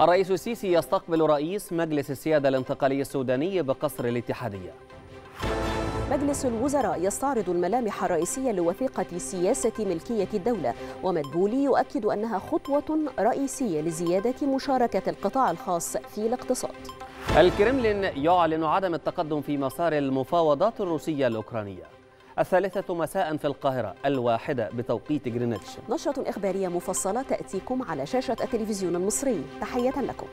الرئيس السيسي يستقبل رئيس مجلس السيادة الانتقالي السوداني بقصر الاتحادية مجلس الوزراء يستعرض الملامح الرئيسية لوثيقة سياسة ملكية الدولة ومدبولي يؤكد أنها خطوة رئيسية لزيادة مشاركة القطاع الخاص في الاقتصاد الكرملين يعلن عدم التقدم في مسار المفاوضات الروسية الأوكرانية الثالثة مساء في القاهرة الواحدة بتوقيت جرينتش نشرة إخبارية مفصلة تأتيكم على شاشة التلفزيون المصري تحية لكم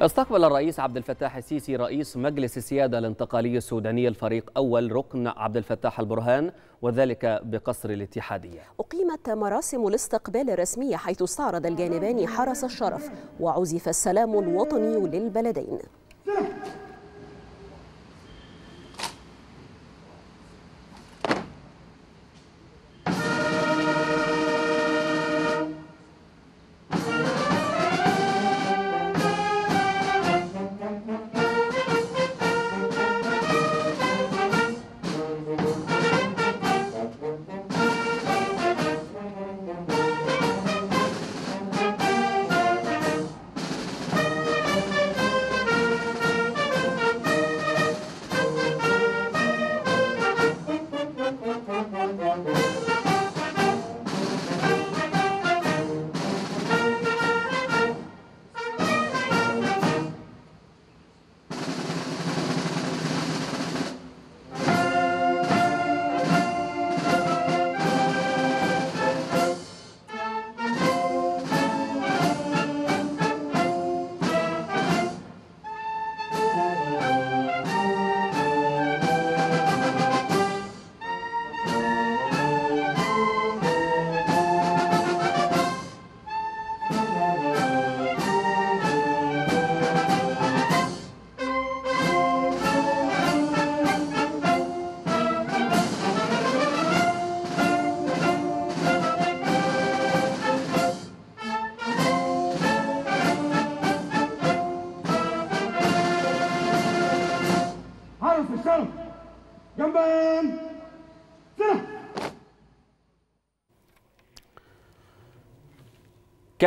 استقبل الرئيس عبد الفتاح السيسي رئيس مجلس السيادة الانتقالي السوداني الفريق أول ركن عبد الفتاح البرهان وذلك بقصر الاتحادية أقيمت مراسم الاستقبال الرسمية حيث استعرض الجانبان حرس الشرف وعزف السلام الوطني للبلدين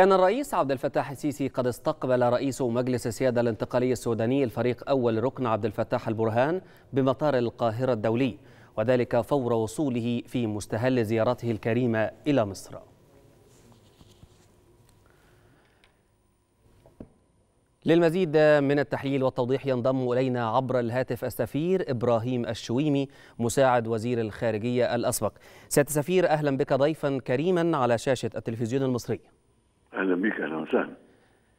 كان الرئيس عبد الفتاح السيسي قد استقبل رئيس مجلس السيادة الانتقالي السوداني الفريق أول ركن عبد الفتاح البرهان بمطار القاهرة الدولي وذلك فور وصوله في مستهل زيارته الكريمة إلى مصر للمزيد من التحليل والتوضيح ينضم إلينا عبر الهاتف السفير إبراهيم الشويمي مساعد وزير الخارجية الأسبق سيادة السفير أهلا بك ضيفا كريما على شاشة التلفزيون المصري اهلا بك اهلا وسهلا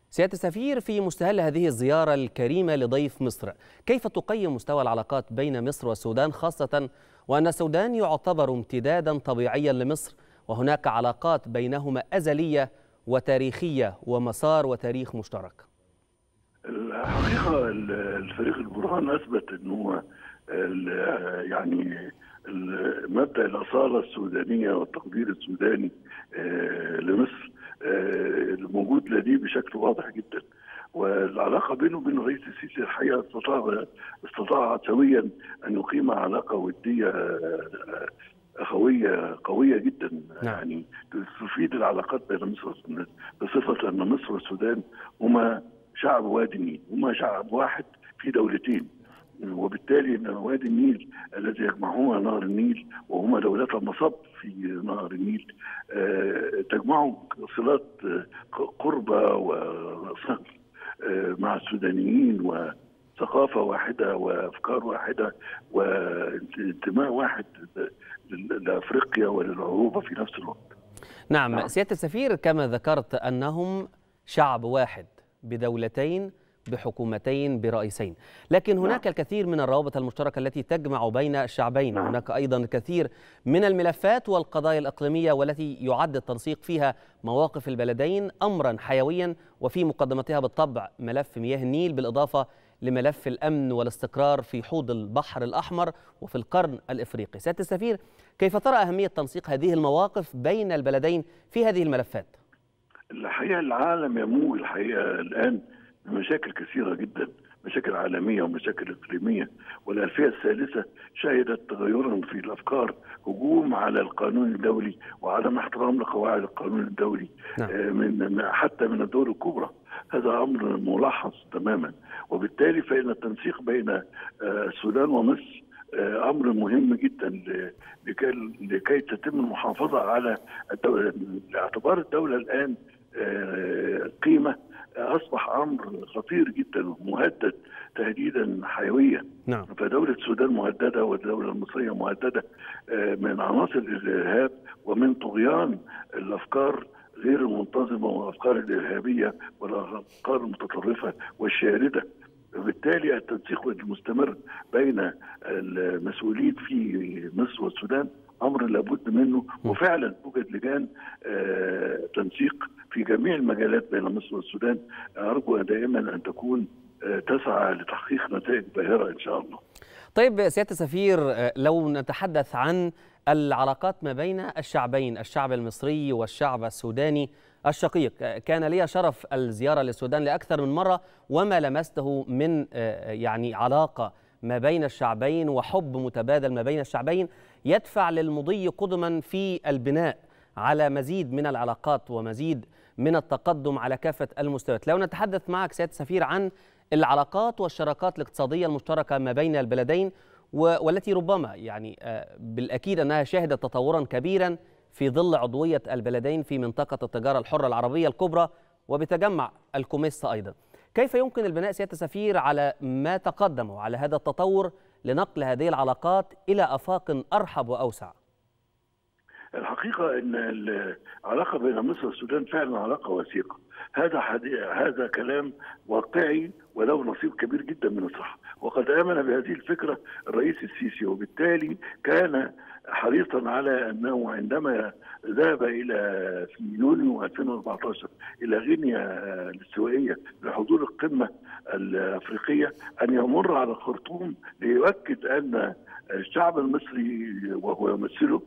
سياده السفير في مستهل هذه الزياره الكريمه لضيف مصر كيف تقيم مستوى العلاقات بين مصر والسودان خاصه وان السودان يعتبر امتدادا طبيعيا لمصر وهناك علاقات بينهما ازليه وتاريخيه ومسار وتاريخ مشترك الحقيقه الفريق البرهان اثبت انه يعني مبدا الاصاله السودانيه والتقدير السوداني آه، لمصر آه، موجود لديه بشكل واضح جدا والعلاقة بينه وبين الرئيس السيسي الحقيقة استطاع استطاع سويا أن يقيم علاقة ودية آه، أخوية قوية جدا نعم. يعني تفيد العلاقات بين مصر والسودان بصفة أن مصر والسودان هما شعب وادي النيل هما شعب واحد في دولتين وبالتالي أن وادي النيل الذي يجمعهما نهر النيل وهما دولتا مصب في نهر النيل آه، تجمعه صلات آه، قربة وصهر آه، مع السودانيين و ثقافة واحدة وأفكار واحدة وانتماء واحد لأفريقيا وللعروبة في نفس الوقت نعم, نعم. سيادة السفير كما ذكرت أنهم شعب واحد بدولتين بحكومتين برئيسين لكن نعم. هناك الكثير من الروابط المشتركة التي تجمع بين الشعبين نعم. هناك أيضا كثير من الملفات والقضايا الإقليمية والتي يعد التنسيق فيها مواقف البلدين أمرا حيويا وفي مقدمتها بالطبع ملف مياه النيل بالإضافة لملف الأمن والاستقرار في حوض البحر الأحمر وفي القرن الإفريقي سيادة السفير كيف ترى أهمية تنسيق هذه المواقف بين البلدين في هذه الملفات؟ الحقيقة العالم يموج الحقيقة الآن مشاكل كثيرة جدا مشاكل عالمية ومشاكل إقليمية والألفية الثالثة شهدت تغيرا في الأفكار هجوم على القانون الدولي وعدم احترام لقواعد القانون الدولي نعم. آه، من حتى من الدول الكبرى هذا أمر ملاحظ تماما وبالتالي فإن التنسيق بين آه، السودان ومصر آه، امر مهم جدا لكي تتم المحافظه على الدوله باعتبار الدوله الان قيمه اصبح امر خطير جدا ومهدد تهديدا حيويا نعم. فدوله السودان مهدده والدوله المصريه مهدده آه، من عناصر الارهاب ومن طغيان الافكار غير المنتظمه والافكار الارهابيه والافكار المتطرفه والشارده وبالتالي التنسيق المستمر بين المسؤولين في مصر والسودان امر لابد منه وفعلا توجد لجان آه، تنسيق في جميع المجالات بين مصر والسودان ارجو دائما ان تكون آه، تسعى لتحقيق نتائج باهره ان شاء الله. طيب سياده السفير آه، لو نتحدث عن العلاقات ما بين الشعبين الشعب المصري والشعب السوداني الشقيق كان لي شرف الزيارة للسودان لأكثر من مرة وما لمسته من يعني علاقة ما بين الشعبين وحب متبادل ما بين الشعبين يدفع للمضي قدما في البناء على مزيد من العلاقات ومزيد من التقدم على كافة المستويات لو نتحدث معك سيادة سفير عن العلاقات والشراكات الاقتصادية المشتركة ما بين البلدين والتي ربما يعني آه، بالأكيد أنها شهدت تطورا كبيرا في ظل عضوية البلدين في منطقة التجارة الحرة العربية الكبرى وبتجمع الكوميسا أيضا كيف يمكن البناء سيادة سفير على ما تقدم وعلى هذا التطور لنقل هذه العلاقات إلى آفاق أرحب وأوسع؟ الحقيقة أن العلاقة بين مصر والسودان فعلا علاقة وثيقة هذا هذا كلام واقعي وله نصيب كبير جدا من الصحة وقد آمن بهذه الفكرة الرئيس السيسي وبالتالي كان حريصا على انه عندما ذهب الى في يونيو 2014 الى غينيا الاستوائيه لحضور القمه الافريقيه ان يمر على الخرطوم ليؤكد ان الشعب المصري وهو يمثله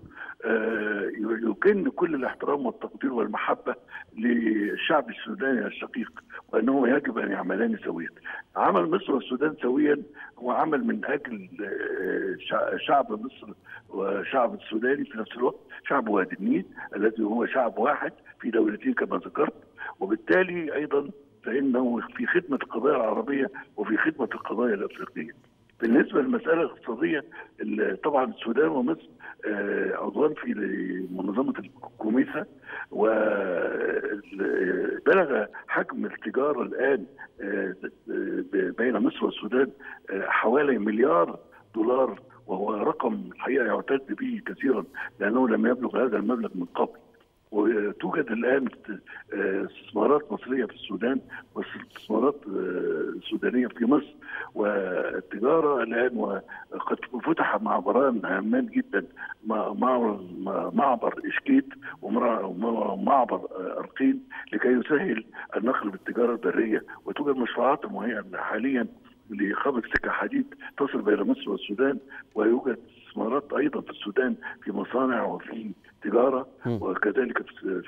آه، يكن كل الاحترام والتقدير والمحبة للشعب السوداني الشقيق وأنه يجب أن يعملان سويا عمل مصر والسودان سويا هو عمل من أجل آه، شعب مصر وشعب السوداني في نفس الوقت شعب وادي النيل الذي هو شعب واحد في دولتين كما ذكرت وبالتالي أيضا فإنه في خدمة القضايا العربية وفي خدمة القضايا الأفريقية بالنسبه للمساله الاقتصاديه طبعا السودان ومصر آه، عضوان في منظمه الكوميسا وبلغ حجم التجاره الان آه، بين مصر والسودان آه، حوالي مليار دولار وهو رقم الحقيقه يعتد به كثيرا لانه لم يبلغ هذا المبلغ من قبل وتوجد الان آه، استثمارات مصريه في السودان واستثمارات آه، سودانيه في مصر والتجاره الان وقد فتح معبران هامان جدا معبر معبر اشكيت ومعبر آه، ارقين لكي يسهل النقل بالتجاره البريه وتوجد مشروعات مهيئه حاليا لخبط سكة حديد تصل بين مصر والسودان ويوجد استثمارات ايضا في السودان في مصانع وفي تجاره وكذلك في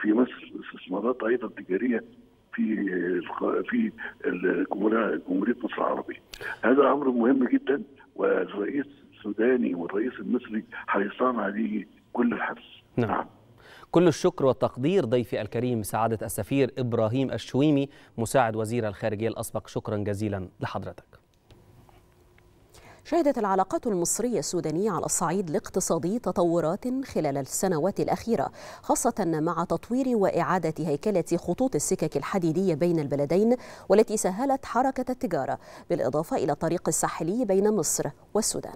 في مصر استثمارات ايضا تجاريه في في جمهوريه مصر العربيه. هذا امر مهم جدا والرئيس السوداني والرئيس المصري حريصان عليه كل الحرص. نعم. نعم. كل الشكر والتقدير ضيفي الكريم سعادة السفير إبراهيم الشويمي مساعد وزير الخارجية الأسبق شكرا جزيلا لحضرتك شهدت العلاقات المصرية السودانية على الصعيد الاقتصادي تطورات خلال السنوات الأخيرة خاصة مع تطوير وإعادة هيكلة خطوط السكك الحديدية بين البلدين والتي سهلت حركة التجارة بالإضافة إلى الطريق الساحلي بين مصر والسودان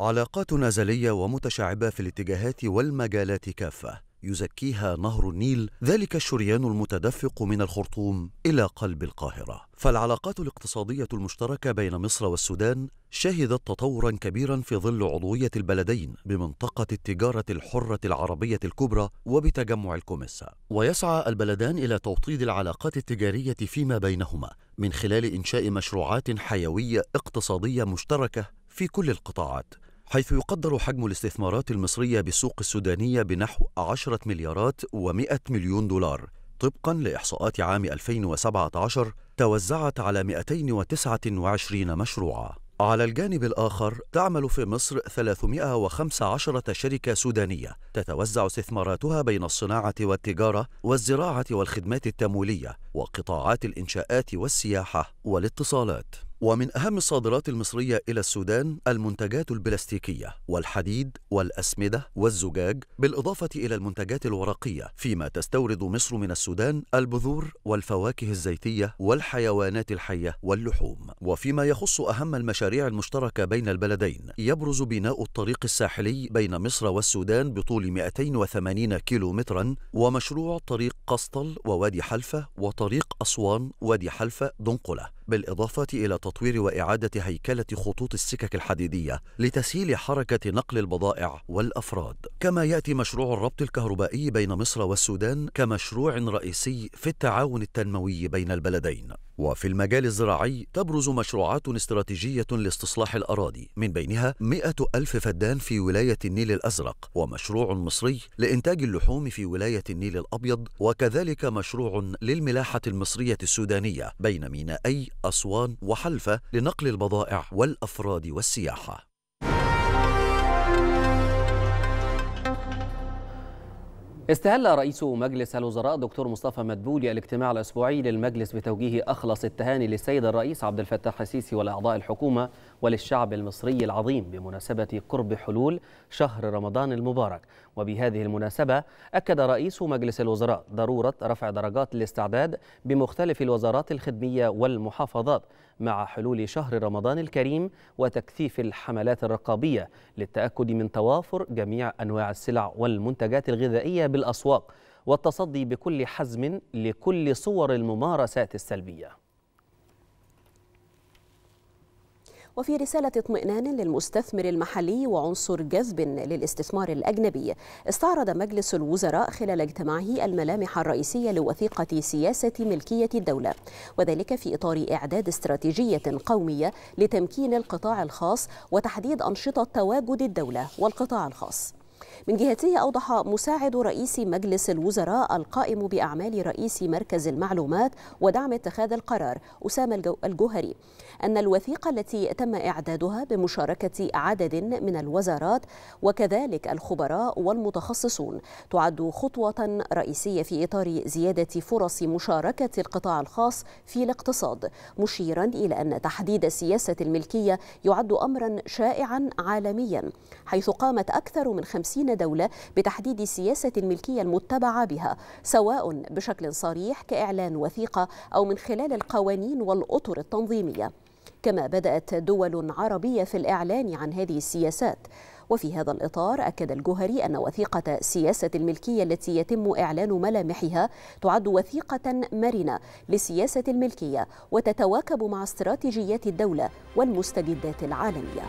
علاقات نازلية ومتشعبة في الاتجاهات والمجالات كافة يزكيها نهر النيل ذلك الشريان المتدفق من الخرطوم الى قلب القاهره فالعلاقات الاقتصاديه المشتركه بين مصر والسودان شهدت تطورا كبيرا في ظل عضويه البلدين بمنطقه التجاره الحره العربيه الكبرى وبتجمع الكوميسا ويسعى البلدان الى توطيد العلاقات التجاريه فيما بينهما من خلال انشاء مشروعات حيويه اقتصاديه مشتركه في كل القطاعات حيث يقدر حجم الاستثمارات المصرية بالسوق السودانية بنحو 10 مليارات و100 مليون دولار طبقا لإحصاءات عام 2017 توزعت على 229 مشروعا على الجانب الآخر تعمل في مصر 315 شركة سودانية تتوزع استثماراتها بين الصناعة والتجارة والزراعة والخدمات التمويلية وقطاعات الإنشاءات والسياحة والاتصالات ومن أهم الصادرات المصرية إلى السودان المنتجات البلاستيكية والحديد والأسمدة والزجاج بالإضافة إلى المنتجات الورقية فيما تستورد مصر من السودان البذور والفواكه الزيتية والحيوانات الحية واللحوم وفيما يخص أهم المشاريع المشتركة بين البلدين يبرز بناء الطريق الساحلي بين مصر والسودان بطول 280 كيلو مترا ومشروع طريق قسطل ووادي حلفة وطريق أسوان وادي حلفة دنقلة بالإضافة إلى تطوير وإعادة هيكلة خطوط السكك الحديدية لتسهيل حركة نقل البضائع والأفراد كما يأتي مشروع الربط الكهربائي بين مصر والسودان كمشروع رئيسي في التعاون التنموي بين البلدين وفي المجال الزراعي تبرز مشروعات استراتيجية لاستصلاح الأراضي من بينها مئة ألف فدان في ولاية النيل الأزرق ومشروع مصري لإنتاج اللحوم في ولاية النيل الأبيض وكذلك مشروع للملاحة المصرية السودانية بين مينائي أسوان وحلفة لنقل البضائع والأفراد والسياحة استهل رئيس مجلس الوزراء دكتور مصطفى مدبولي الاجتماع الأسبوعي للمجلس بتوجيه أخلص التهاني للسيد الرئيس عبد الفتاح السيسي والأعضاء الحكومة وللشعب المصري العظيم بمناسبة قرب حلول شهر رمضان المبارك وبهذه المناسبة أكد رئيس مجلس الوزراء ضرورة رفع درجات الاستعداد بمختلف الوزارات الخدمية والمحافظات مع حلول شهر رمضان الكريم وتكثيف الحملات الرقابية للتأكد من توافر جميع أنواع السلع والمنتجات الغذائية بالأسواق والتصدي بكل حزم لكل صور الممارسات السلبيه وفي رسالة اطمئنان للمستثمر المحلي وعنصر جذب للاستثمار الأجنبي استعرض مجلس الوزراء خلال اجتماعه الملامح الرئيسية لوثيقة سياسة ملكية الدولة وذلك في إطار إعداد استراتيجية قومية لتمكين القطاع الخاص وتحديد أنشطة تواجد الدولة والقطاع الخاص من جهته أوضح مساعد رئيس مجلس الوزراء القائم بأعمال رئيس مركز المعلومات ودعم اتخاذ القرار أسامة الجوهري أن الوثيقة التي تم إعدادها بمشاركة عدد من الوزارات وكذلك الخبراء والمتخصصون تعد خطوة رئيسية في إطار زيادة فرص مشاركة القطاع الخاص في الاقتصاد مشيرا إلى أن تحديد سياسة الملكية يعد أمرا شائعا عالميا حيث قامت أكثر من خمسين دولة بتحديد سياسة الملكية المتبعة بها سواء بشكل صريح كإعلان وثيقة أو من خلال القوانين والأطر التنظيمية كما بدأت دول عربية في الإعلان عن هذه السياسات وفي هذا الإطار أكد الجوهري أن وثيقة سياسة الملكية التي يتم إعلان ملامحها تعد وثيقة مرنة لسياسة الملكية وتتواكب مع استراتيجيات الدولة والمستجدات العالمية.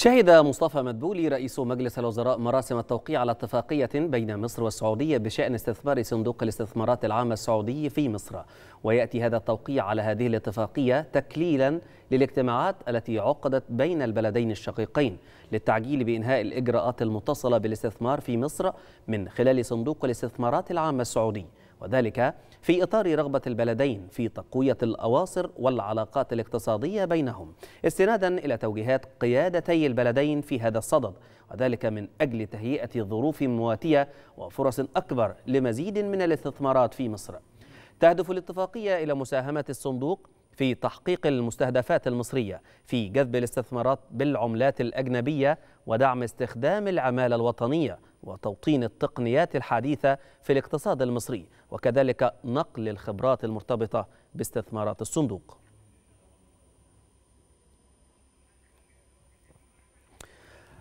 شهد مصطفى مدبولي رئيس مجلس الوزراء مراسم التوقيع على اتفاقية بين مصر والسعودية بشأن استثمار صندوق الاستثمارات العامة السعودي في مصر ويأتي هذا التوقيع على هذه الاتفاقية تكليلا للاجتماعات التي عقدت بين البلدين الشقيقين للتعجيل بإنهاء الإجراءات المتصلة بالاستثمار في مصر من خلال صندوق الاستثمارات العامة السعودي وذلك في إطار رغبة البلدين في تقوية الأواصر والعلاقات الاقتصادية بينهم استنادا إلى توجيهات قيادتي البلدين في هذا الصدد وذلك من أجل تهيئة ظروف مواتية وفرص أكبر لمزيد من الاستثمارات في مصر تهدف الاتفاقية إلى مساهمة الصندوق في تحقيق المستهدفات المصرية في جذب الاستثمارات بالعملات الأجنبية ودعم استخدام العمالة الوطنية وتوطين التقنيات الحديثة في الاقتصاد المصري وكذلك نقل الخبرات المرتبطة باستثمارات الصندوق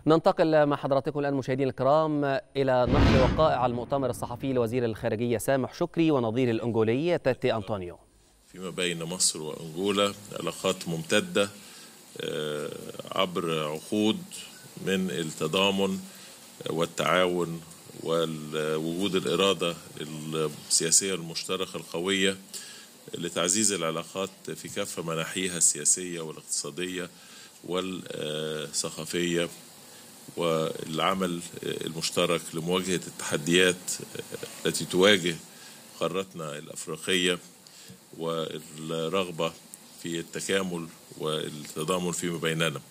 ننتقل مع حضراتكم الآن مشاهدينا الكرام إلى نقل وقائع المؤتمر الصحفي لوزير الخارجية سامح شكري ونظير الأنجولي تاتي أنطونيو فيما بين مصر وأنجولا علاقات ممتدة آه، عبر عقود من التضامن والتعاون ووجود الإرادة السياسية المشتركة القوية لتعزيز العلاقات في كافة مناحيها السياسية والاقتصادية والثقافية والعمل المشترك لمواجهة التحديات التي تواجه قارتنا الأفريقية والرغبة في التكامل والتضامن فيما بيننا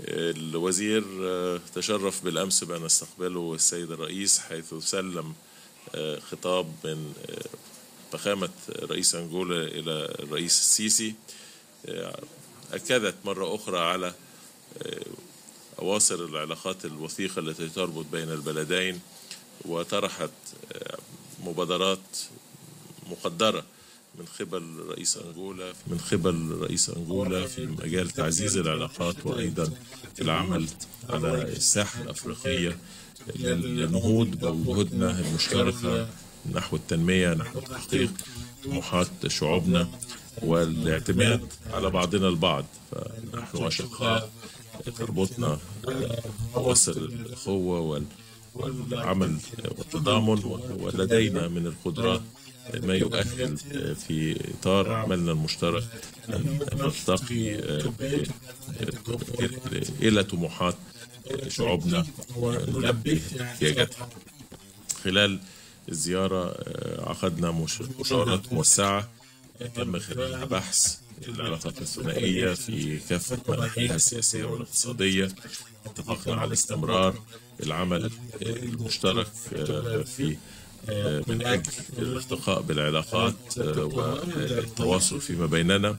الوزير آه، تشرف بالأمس بأن استقبله السيد الرئيس حيث سلم آه، خطاب من آه، فخامة رئيس أنجولا إلى الرئيس السيسي أكدت مرة أخرى على أواصر العلاقات الوثيقة التي تربط بين البلدين وطرحت مبادرات مقدرة من قبل رئيس أنغولا من قبل رئيس أنغولا في مجال تعزيز العلاقات وأيضا في العمل على الساحة الأفريقية للنهوض بوجودنا المشتركة نحو التنمية نحو تحقيق طموحات شعوبنا والاعتماد على بعضنا البعض فنحن أشقاء تربطنا وصل الأخوة والعمل والتضامن ولدينا من القدرات ما يؤهل في إطار عملنا المشترك أن نلتقي آه، إلى طموحات آه، شعوبنا ونلبي احتياجاتها خلال الزيارة عقدنا آه، مشاورات موسعة تم خلالها بحث العلاقات الثنائية في كافة مناحيها السياسية والاقتصادية اتفقنا على استمرار العمل المشترك في من أجل الارتقاء بالعلاقات آه، والتواصل فيما بيننا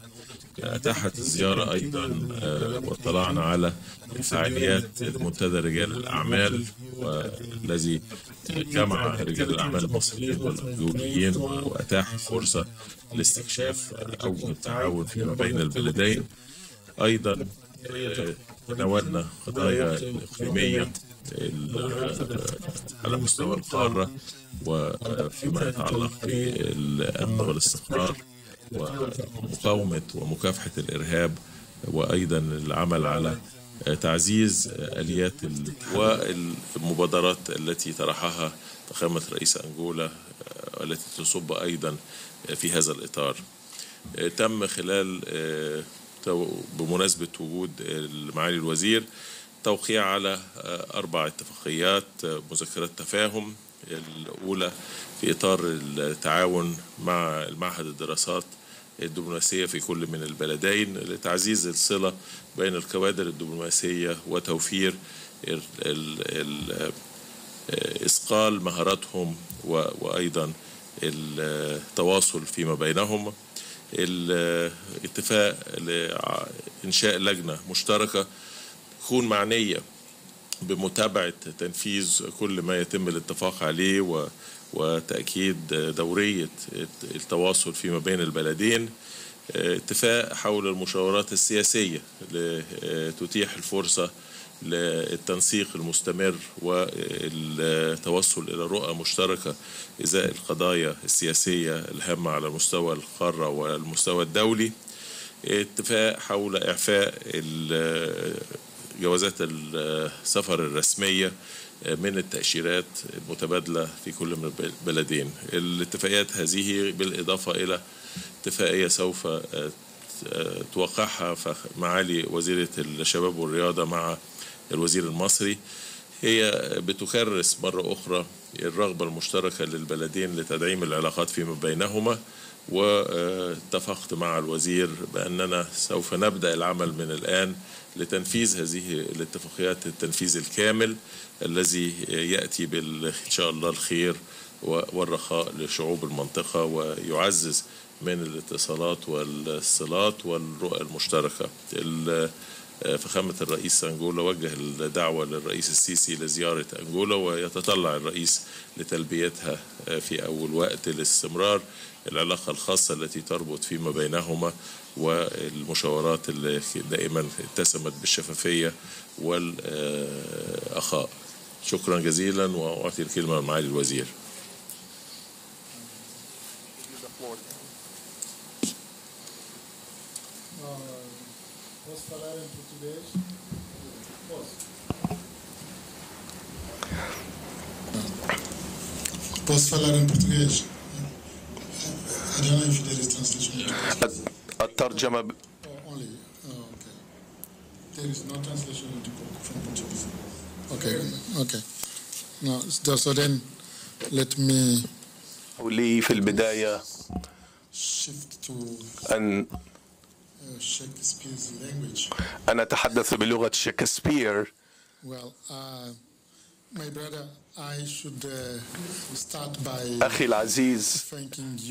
أتاحت الزيارة أيضا آه، واطلعنا على فعاليات منتدى رجال الأعمال والذي جمع رجال الأعمال المصريين والاردنيين وأتاح فرصة لاستكشاف أو التعاون فيما بين البلدين أيضا آه، تناولنا قضايا إقليمية على مستوى القارة وفيما يتعلق بالأمن والاستقرار ومقاومة ومكافحة الإرهاب وأيضا العمل على تعزيز آليات والمبادرات التي طرحها فخامة رئيس أنجولا آه، التي تصب أيضا في هذا الإطار آه، تم خلال آه، بمناسبة وجود معالي الوزير توقيع على آه، أربع اتفاقيات آه، مذكرة تفاهم الأولى في إطار التعاون مع المعهد الدراسات الدبلوماسية في كل من البلدين لتعزيز الصلة بين الكوادر الدبلوماسية وتوفير ال ال آه، إثقال مهاراتهم وأيضا التواصل فيما بينهم الاتفاق لإنشاء لجنة مشتركة تكون معنيه بمتابعه تنفيذ كل ما يتم الاتفاق عليه و وتأكيد دورية التواصل فيما بين البلدين اتفاق حول المشاورات السياسية لتتيح الفرصة للتنسيق المستمر والتوصل إلى رؤى مشتركة إزاء القضايا السياسية الهامة على مستوى القارة والمستوى الدولي اتفاق حول إعفاء جوازات السفر الرسمية آه، من التأشيرات المتبادلة في كل من البلدين الاتفاقيات هذه بالإضافة إلى اتفاقية سوف آه، آه، توقعها معالي وزيرة الشباب والرياضة مع الوزير المصري هي بتكرس مرة أخرى الرغبة المشتركة للبلدين لتدعيم العلاقات فيما بينهما واتفقت مع الوزير بأننا سوف نبدأ العمل من الآن لتنفيذ هذه الاتفاقيات التنفيذ الكامل الذي يأتي ان شاء الله الخير والرخاء لشعوب المنطقة ويعزز من الاتصالات والصلات والرؤى المشتركة فخامة الرئيس أنجولا وجه الدعوة للرئيس السيسي لزيارة أنجولا ويتطلع الرئيس لتلبيتها في أول وقت لاستمرار العلاقة الخاصة التي تربط فيما بينهما والمشاورات اللي دائما اتسمت بالشفافية والأخاء شكرا جزيلا وأعطي الكلمة معالي الوزير Posso falar em português? Adelaide, Fidel, translation. الترجمة There is no translation into from Portuguese. Okay, okay. Now, so then, let me. لي في البداية أن أن أتحدث بلغة شكسبير. Well, uh, my brother Uh, أخي العزيز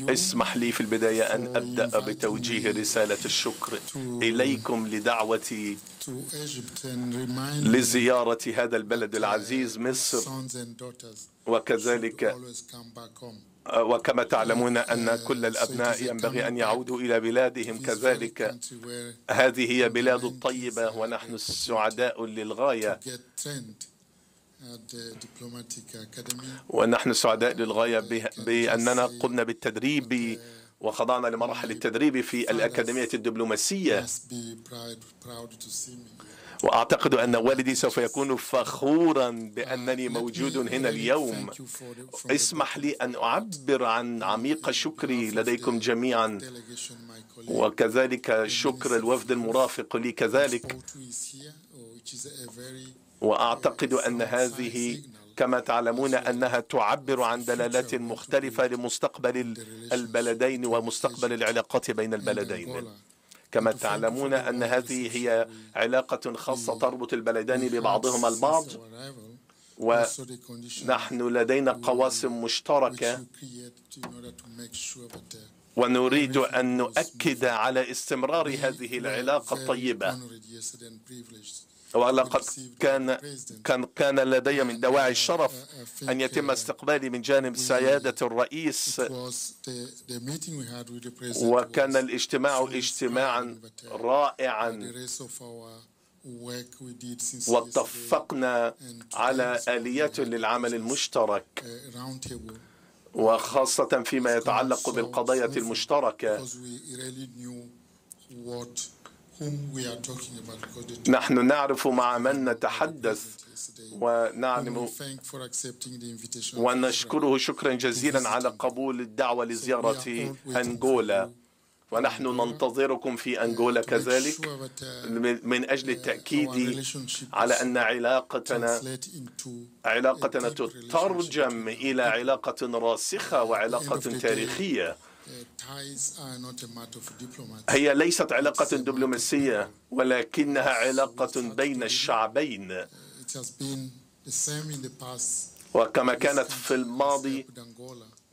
اسمح لي في البداية أن أبدأ بتوجيه رسالة الشكر إليكم لدعوتي لزيارة هذا البلد uh, العزيز مصر وكذلك آه، وكما تعلمون uh, أن كل الأبناء ينبغي أن يعودوا إلى بلادهم كذلك هذه هي بلاد الطيبة ونحن سعداء للغاية ونحن سعداء للغاية بأننا قمنا بالتدريب uh, وخضعنا لمرحلة التدريب في الأكاديمية الدبلوماسية وأعتقد أن والدي سوف يكون فخورا uh, بأنني موجود هنا اليوم اسمح لي أن أعبر عن عميق شكري لديكم جميعا وكذلك شكر الوفد المرافق لي كذلك واعتقد ان هذه كما تعلمون انها تعبر عن دلالات مختلفه لمستقبل البلدين ومستقبل العلاقات بين البلدين كما تعلمون ان هذه هي علاقه خاصه تربط البلدين ببعضهما البعض ونحن لدينا قواسم مشتركه ونريد ان نؤكد على استمرار هذه العلاقه الطيبه ولقد كان كان كان لدي من دواعي uh, الشرف ان يتم uh, استقبالي من جانب سياده الرئيس وكان الاجتماع اجتماعا uh, رائعا واتفقنا على اليات للعمل المشترك وخاصه فيما يتعلق بالقضايا المشتركه نحن نعرف مع من نتحدث ونعلم ونشكره شكرا جزيلا على قبول الدعوة لزيارة أنغولا ونحن ننتظركم في أنغولا كذلك uh, من أجل التأكيد uh, على أن علاقتنا علاقتنا تترجم إلى علاقة راسخة وعلاقة تاريخية هي ليست علاقة دبلوماسية ولكنها علاقة بين الشعبين uh, وكما كانت في الماضي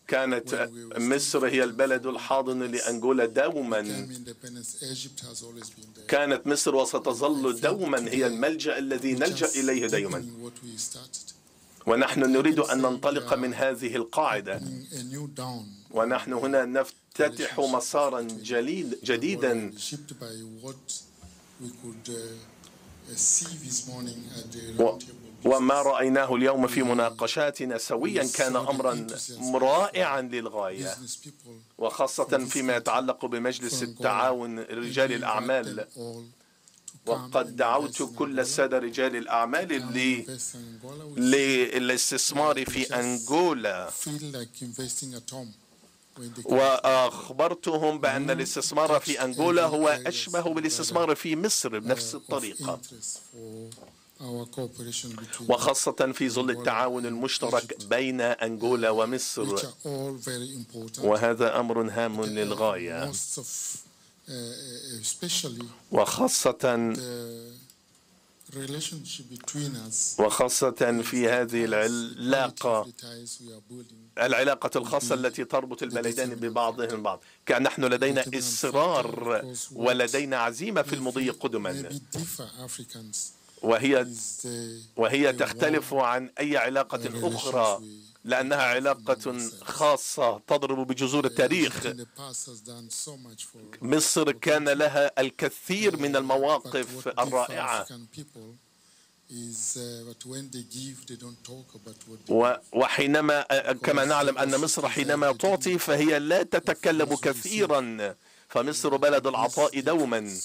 كانت مصر هي البلد الحاضن لأنغولا دوما كانت مصر وستظل دوما هي الملجأ الذي نلجأ إليه دائما ونحن نريد أن ننطلق uh, من هذه القاعدة ونحن هنا نفتتح مسارا جديدا uh, uh, وما رأيناه اليوم في مناقشاتنا سويا كان أمرا رائعا للغاية وخاصة فيما يتعلق بمجلس التعاون رجال الأعمال وقد دعوت كل السادة رجال الأعمال للاستثمار في أنغولا وأخبرتهم بأن الاستثمار في أنغولا هو أشبه بالاستثمار في مصر بنفس الطريقة وخاصة في ظل التعاون المشترك بين أنغولا ومصر وهذا أمر هام للغاية Uh, uh, وخاصة وخاصة في هذه العلاقة العلاقة الخاصة التي تربط البلدان ببعضهم البعض كان نحن لدينا إصرار ولدينا عزيمة في المضي قدما وهي وهي تختلف عن أي علاقة أخرى لأنها علاقة خاصة تضرب بجذور التاريخ مصر كان لها الكثير من المواقف الرائعة وحينما كما نعلم أن مصر حينما تعطي فهي لا تتكلم كثيرا فمصر بلد العطاء دوما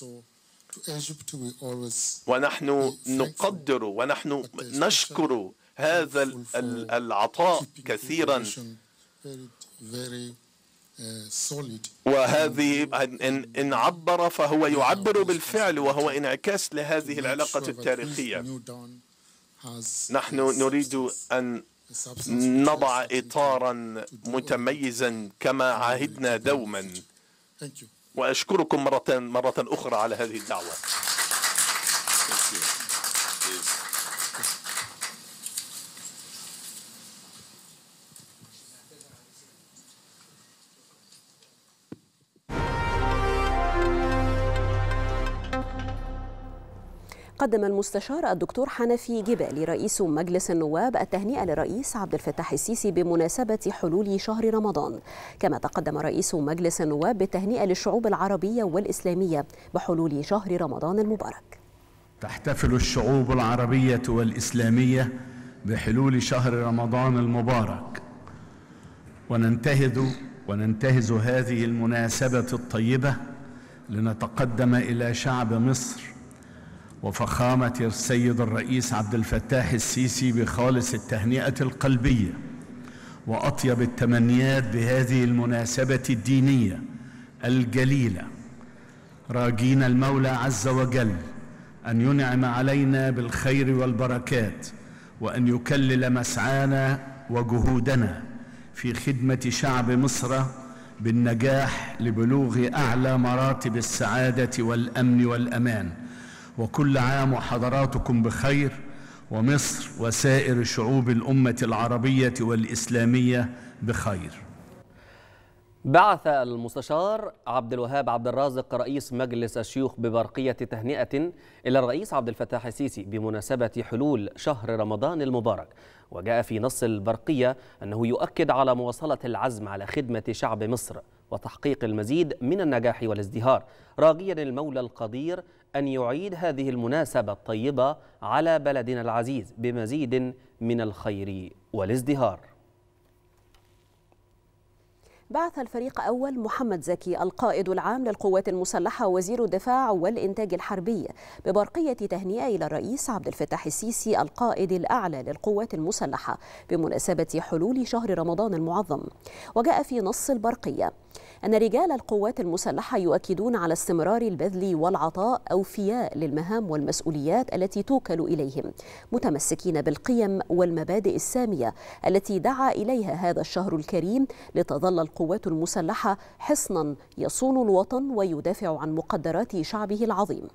ونحن نقدر ونحن نشكر هذا العطاء كثيرا uh, وهذه إن, إن عبر فهو يعبر بالفعل وهو انعكاس لهذه العلاقة التاريخية نحن نريد أن نضع إطارا متميزا كما عهدنا دوما وأشكركم مرة, مرة أخرى على هذه الدعوة قدم المستشار الدكتور حنفي جبالي رئيس مجلس النواب التهنئة للرئيس عبد الفتاح السيسي بمناسبة حلول شهر رمضان كما تقدم رئيس مجلس النواب بالتهنئة للشعوب العربية والإسلامية بحلول شهر رمضان المبارك تحتفل الشعوب العربية والإسلامية بحلول شهر رمضان المبارك وننتهز وننتهز هذه المناسبة الطيبة لنتقدم إلى شعب مصر وفخامة السيد الرئيس عبد الفتاح السيسي بخالص التهنئة القلبية وأطيب التمنيات بهذه المناسبة الدينية الجليلة راجين المولى عز وجل أن ينعم علينا بالخير والبركات وأن يكلل مسعانا وجهودنا في خدمة شعب مصر بالنجاح لبلوغ أعلى مراتب السعادة والأمن والأمان وكل عام وحضراتكم بخير ومصر وسائر شعوب الأمة العربية والإسلامية بخير بعث المستشار عبد الوهاب عبد الرازق رئيس مجلس الشيوخ ببرقية تهنئة إلى الرئيس عبد الفتاح السيسي بمناسبة حلول شهر رمضان المبارك وجاء في نص البرقية أنه يؤكد على مواصلة العزم على خدمة شعب مصر وتحقيق المزيد من النجاح والازدهار راجيا المولى القدير أن يعيد هذه المناسبة الطيبة على بلدنا العزيز بمزيد من الخير والازدهار بعث الفريق أول محمد زكي القائد العام للقوات المسلحة وزير الدفاع والإنتاج الحربي ببرقية تهنئة إلى الرئيس عبد الفتاح السيسي القائد الأعلى للقوات المسلحة بمناسبة حلول شهر رمضان المعظم وجاء في نص البرقية أن رجال القوات المسلحة يؤكدون على استمرار البذل والعطاء أوفياء للمهام والمسؤوليات التي توكل إليهم متمسكين بالقيم والمبادئ السامية التي دعا إليها هذا الشهر الكريم لتظل القوات المسلحة حصنا يصون الوطن ويدافع عن مقدرات شعبه العظيم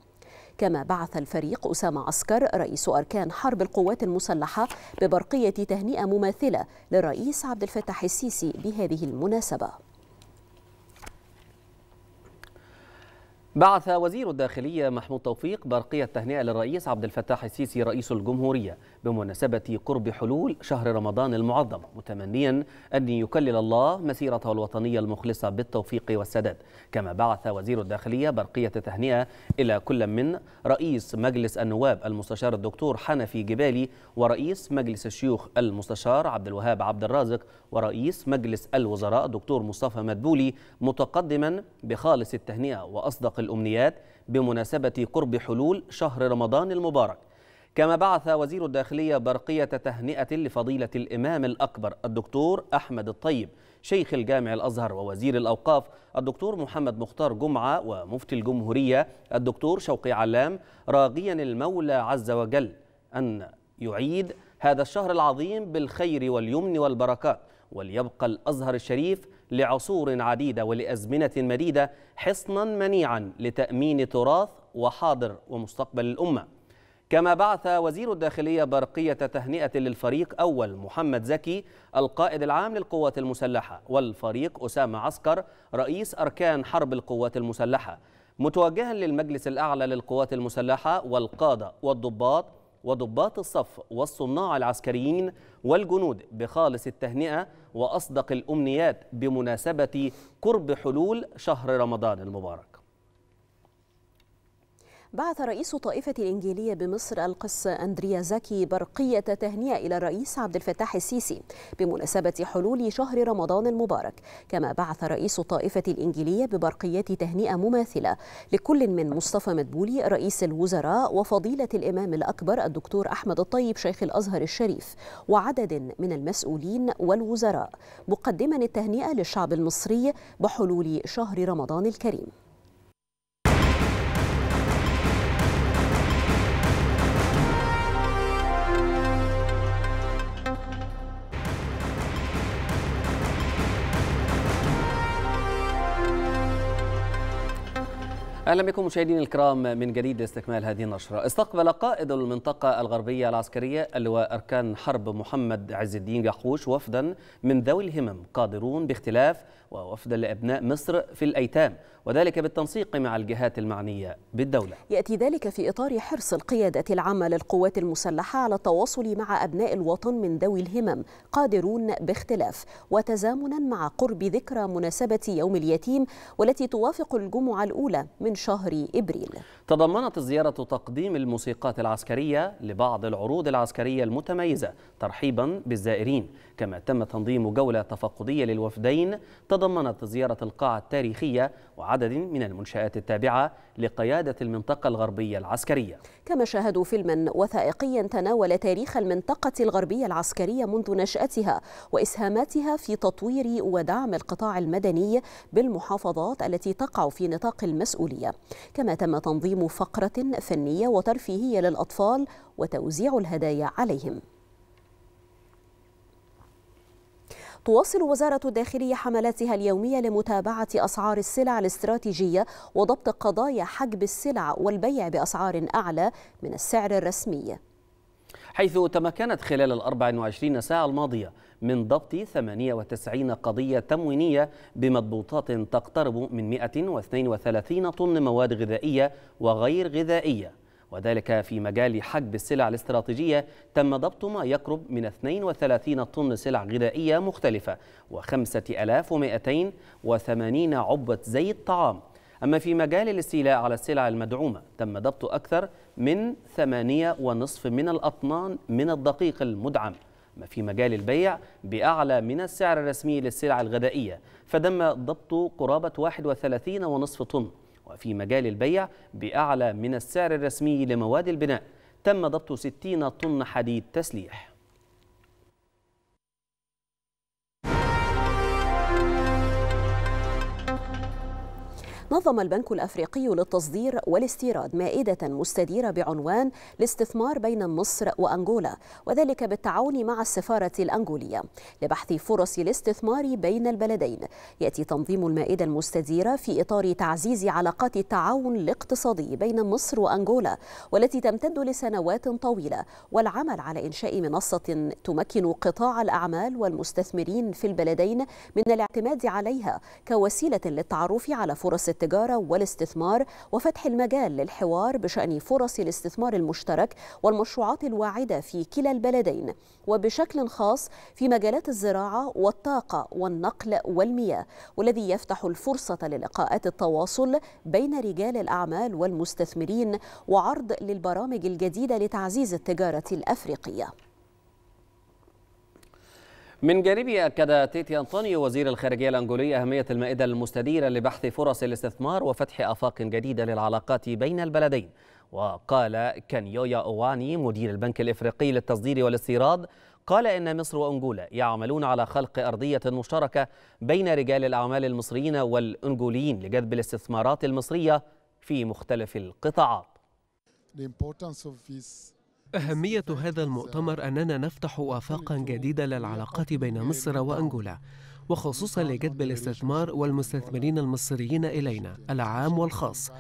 كما بعث الفريق أسامة عسكر رئيس أركان حرب القوات المسلحة ببرقية تهنئة مماثلة للرئيس عبد الفتاح السيسي بهذه المناسبة بعث وزير الداخلية محمود توفيق برقية تهنئة للرئيس عبد الفتاح السيسي رئيس الجمهورية بمناسبة قرب حلول شهر رمضان المعظم متمنيا أن يكلل الله مسيرته الوطنية المخلصة بالتوفيق والسداد كما بعث وزير الداخلية برقية تهنئة إلى كل من رئيس مجلس النواب المستشار الدكتور حنفي جبالي ورئيس مجلس الشيوخ المستشار عبد الوهاب عبد الرازق ورئيس مجلس الوزراء دكتور مصطفى مدبولي متقدما بخالص التهنئة وأصدق الأمنيات بمناسبة قرب حلول شهر رمضان المبارك كما بعث وزير الداخلية برقية تهنئة لفضيلة الإمام الأكبر الدكتور أحمد الطيب شيخ الجامع الأزهر ووزير الأوقاف الدكتور محمد مختار جمعة ومفتي الجمهورية الدكتور شوقي علام راغيا المولى عز وجل أن يعيد هذا الشهر العظيم بالخير واليمن والبركات وليبقى الأزهر الشريف لعصور عديدة ولأزمنة مديدة حصنا منيعا لتأمين تراث وحاضر ومستقبل الأمة كما بعث وزير الداخلية برقية تهنئة للفريق أول محمد زكي القائد العام للقوات المسلحة والفريق أسامة عسكر رئيس أركان حرب القوات المسلحة متوجها للمجلس الأعلى للقوات المسلحة والقادة والضباط وضباط الصف والصناع العسكريين والجنود بخالص التهنئة وأصدق الأمنيات بمناسبة قرب حلول شهر رمضان المبارك بعث رئيس طائفة الإنجيلية بمصر القس أندريا زكي برقية تهنئة إلى الرئيس عبد الفتاح السيسي بمناسبة حلول شهر رمضان المبارك كما بعث رئيس طائفة الإنجيلية ببرقية تهنئة مماثلة لكل من مصطفى مدبولي رئيس الوزراء وفضيلة الإمام الأكبر الدكتور أحمد الطيب شيخ الأزهر الشريف وعدد من المسؤولين والوزراء مقدما التهنئة للشعب المصري بحلول شهر رمضان الكريم اهلا بكم مشاهدينا الكرام من جديد لاستكمال هذه النشره. استقبل قائد المنطقه الغربيه العسكريه اللواء اركان حرب محمد عز الدين جحوش وفدا من ذوي الهمم قادرون باختلاف ووفدا لأبناء مصر في الأيتام وذلك بالتنسيق مع الجهات المعنية بالدولة يأتي ذلك في إطار حرص القيادة العامة للقوات المسلحة على التواصل مع أبناء الوطن من ذوي الهمم قادرون باختلاف وتزامنا مع قرب ذكرى مناسبة يوم اليتيم والتي توافق الجمعة الأولى من شهر إبريل تضمنت الزيارة تقديم الموسيقات العسكرية لبعض العروض العسكرية المتميزة ترحيبا بالزائرين كما تم تنظيم جولة تفقدية للوفدين تضمنت زيارة القاعة التاريخية وعدد من المنشآت التابعة لقيادة المنطقة الغربية العسكرية كما شاهدوا فيلما وثائقيا تناول تاريخ المنطقة الغربية العسكرية منذ نشأتها وإسهاماتها في تطوير ودعم القطاع المدني بالمحافظات التي تقع في نطاق المسؤولية كما تم تنظيم فقرة فنية وترفيهية للأطفال وتوزيع الهدايا عليهم تواصل وزارة الداخلية حملاتها اليومية لمتابعة أسعار السلع الاستراتيجية وضبط قضايا حجب السلع والبيع بأسعار أعلى من السعر الرسمي حيث تمكنت خلال ال 24 ساعة الماضية من ضبط 98 قضية تموينية بمضبوطات تقترب من 132 طن مواد غذائية وغير غذائية وذلك في مجال حجب السلع الاستراتيجية تم ضبط ما يقرب من 32 طن سلع غذائية مختلفة و5280 عبة زيت طعام أما في مجال الاستيلاء على السلع المدعومة تم ضبط أكثر من 8.5 من الأطنان من الدقيق المدعم ما في مجال البيع بأعلى من السعر الرسمي للسلع الغذائية فدم ضبط قرابة 31.5 طن وفي مجال البيع بأعلى من السعر الرسمي لمواد البناء تم ضبط 60 طن حديد تسليح نظم البنك الأفريقي للتصدير والاستيراد مائدة مستديرة بعنوان الاستثمار بين مصر وأنغولا وذلك بالتعاون مع السفارة الأنغولية لبحث فرص الاستثمار بين البلدين يأتي تنظيم المائدة المستديرة في إطار تعزيز علاقات التعاون الاقتصادي بين مصر وأنغولا والتي تمتد لسنوات طويلة والعمل على إنشاء منصة تمكن قطاع الأعمال والمستثمرين في البلدين من الاعتماد عليها كوسيلة للتعرف على فرص التجارة التجارة والاستثمار وفتح المجال للحوار بشأن فرص الاستثمار المشترك والمشروعات الواعدة في كلا البلدين وبشكل خاص في مجالات الزراعة والطاقة والنقل والمياه والذي يفتح الفرصة للقاءات التواصل بين رجال الأعمال والمستثمرين وعرض للبرامج الجديدة لتعزيز التجارة الأفريقية من جانبه أكد تيتي أنطونيو وزير الخارجية الأنجولي أهمية المائدة المستديرة لبحث فرص الاستثمار وفتح آفاق جديدة للعلاقات بين البلدين وقال كانيويا أواني مدير البنك الإفريقي للتصدير والاستيراد قال إن مصر وأنجولا يعملون على خلق أرضية مشتركة بين رجال الأعمال المصريين والأنجوليين لجذب الاستثمارات المصرية في مختلف القطاعات. The importance of this أهمية هذا المؤتمر أننا نفتح آفاقا جديدة للعلاقات بين مصر وأنجولا وخصوصا لجذب الاستثمار والمستثمرين المصريين إلينا العام والخاص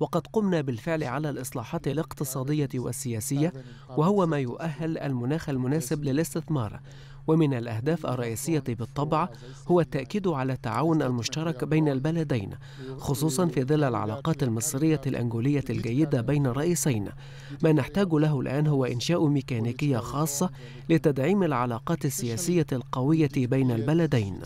وقد قمنا بالفعل على الإصلاحات الاقتصادية والسياسية وهو ما يؤهل المناخ المناسب للاستثمار ومن الأهداف الرئيسية بالطبع هو التأكيد على التعاون المشترك بين البلدين خصوصا في ظل العلاقات المصرية الأنجولية الجيدة بين الرئيسين ما نحتاج له الآن هو إنشاء ميكانيكية خاصة لتدعيم العلاقات السياسية القوية بين البلدين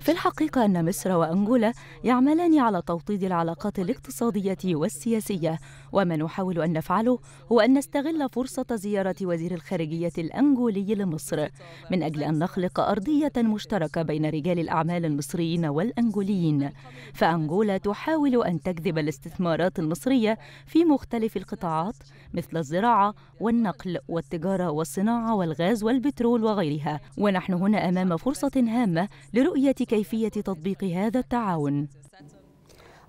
في الحقيقة أن مصر وأنجولا يعملان على توطيد العلاقات الاقتصادية والسياسية وما نحاول أن نفعله هو أن نستغل فرصة زيارة وزير الخارجية الأنجولي الدولي لمصر من أجل أن نخلق أرضية مشتركة بين رجال الأعمال المصريين والأنجوليين فأنجولا تحاول أن تجذب الاستثمارات المصرية في مختلف القطاعات مثل الزراعة والنقل والتجارة والصناعة والغاز والبترول وغيرها ونحن هنا أمام فرصة هامة لرؤية كيفية تطبيق هذا التعاون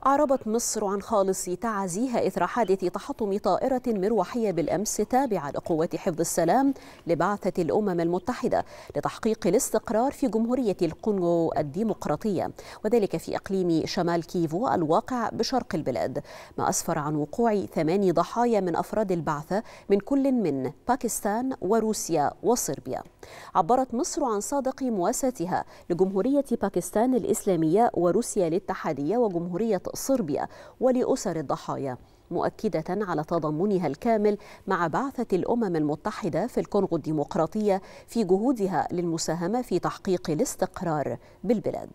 أعربت مصر عن خالص تعازيها إثر حادث تحطم طائرة مروحية بالأمس تابعة لقوات حفظ السلام لبعثة الأمم المتحدة لتحقيق الاستقرار في جمهورية الكونغو الديمقراطية وذلك في إقليم شمال كيفو الواقع بشرق البلاد ما أسفر عن وقوع ثماني ضحايا من أفراد البعثة من كل من باكستان وروسيا وصربيا عبرت مصر عن صادق مواساتها لجمهورية باكستان الإسلامية وروسيا الاتحادية وجمهورية صربيا ولأسر الضحايا مؤكدة على تضامنها الكامل مع بعثة الأمم المتحدة في الكونغو الديمقراطية في جهودها للمساهمة في تحقيق الاستقرار بالبلاد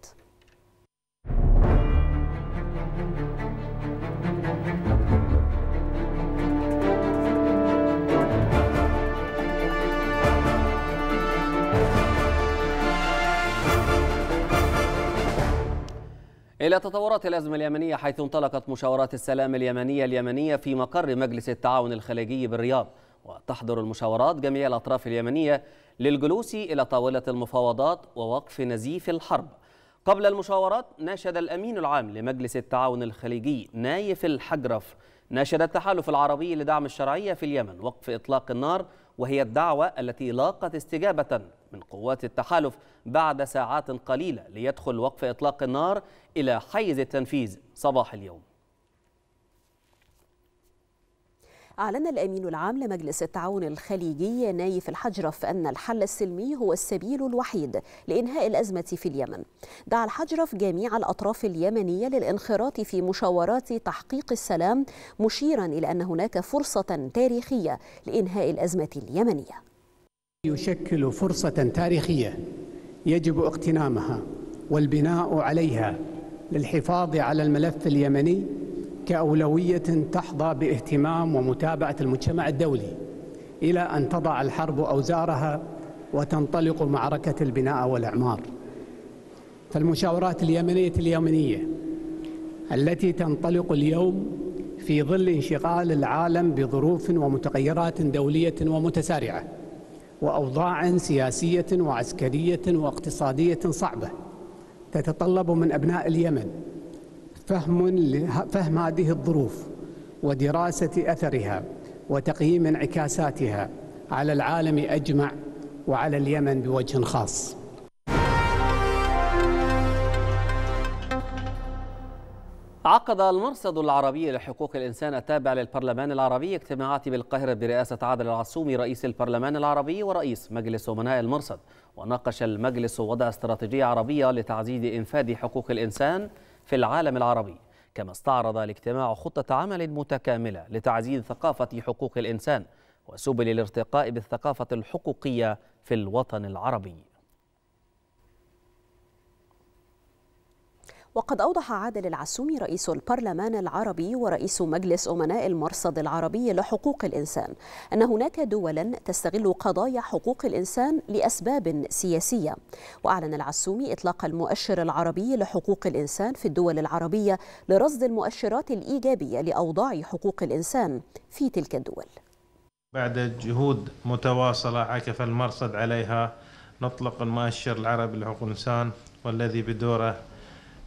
إلى تطورات الأزمة اليمنية حيث انطلقت مشاورات السلام اليمنية اليمنية في مقر مجلس التعاون الخليجي بالرياض وتحضر المشاورات جميع الأطراف اليمنية للجلوس إلى طاولة المفاوضات ووقف نزيف الحرب قبل المشاورات ناشد الأمين العام لمجلس التعاون الخليجي نايف الحجرف ناشد التحالف العربي لدعم الشرعية في اليمن وقف إطلاق النار وهي الدعوة التي لاقت استجابة من قوات التحالف بعد ساعات قليلة ليدخل وقف إطلاق النار إلى حيز التنفيذ صباح اليوم أعلن الأمين العام لمجلس التعاون الخليجي نايف الحجرف أن الحل السلمي هو السبيل الوحيد لإنهاء الأزمة في اليمن. دعا الحجرف جميع الأطراف اليمنية للانخراط في مشاورات تحقيق السلام مشيرا إلى أن هناك فرصة تاريخية لإنهاء الأزمة اليمنية. يشكل فرصة تاريخية يجب اقتنامها والبناء عليها للحفاظ على الملف اليمني كأولوية تحظى باهتمام ومتابعة المجتمع الدولي إلى أن تضع الحرب أوزارها وتنطلق معركة البناء والإعمار فالمشاورات اليمنية اليمنية التي تنطلق اليوم في ظل انشغال العالم بظروف ومتغيرات دولية ومتسارعة وأوضاع سياسية وعسكرية واقتصادية صعبة تتطلب من أبناء اليمن فهم, فهم هذه الظروف ودراسة أثرها وتقييم انعكاساتها على العالم أجمع وعلى اليمن بوجه خاص عقد المرصد العربي لحقوق الإنسان التابع للبرلمان العربي اجتماعات بالقاهرة برئاسة عادل العصومي رئيس البرلمان العربي ورئيس مجلس أمناء المرصد وناقش المجلس وضع استراتيجية عربية لتعزيز إنفاذ حقوق الإنسان في العالم العربي كما استعرض الاجتماع خطة عمل متكاملة لتعزيز ثقافة حقوق الإنسان وسبل الارتقاء بالثقافة الحقوقية في الوطن العربي وقد أوضح عادل العسومي رئيس البرلمان العربي ورئيس مجلس أمناء المرصد العربي لحقوق الإنسان أن هناك دولا تستغل قضايا حقوق الإنسان لأسباب سياسية وأعلن العسومي إطلاق المؤشر العربي لحقوق الإنسان في الدول العربية لرصد المؤشرات الإيجابية لأوضاع حقوق الإنسان في تلك الدول بعد جهود متواصلة عكف المرصد عليها نطلق المؤشر العربي لحقوق الإنسان والذي بدوره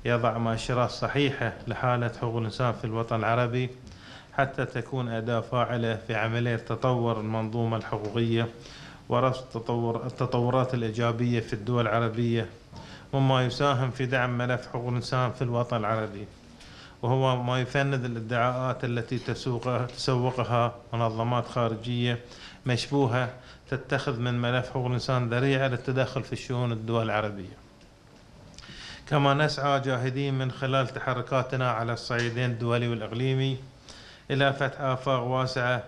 يضع مؤشرات صحيحة لحالة حقوق الإنسان في الوطن العربي حتى تكون أداة فاعلة في عملية تطور المنظومة الحقوقية ورصد التطور التطورات الإيجابية في الدول العربية مما يساهم في دعم ملف حقوق الإنسان في الوطن العربي وهو ما يفند الادعاءات التي تسوقها, تسوقها منظمات خارجية مشبوهة تتخذ من ملف حقوق الإنسان ذريعة للتدخل في شؤون الدول العربية كما نسعى جاهدين من خلال تحركاتنا على الصعيدين الدولي والإقليمي إلى فتح آفاق واسعة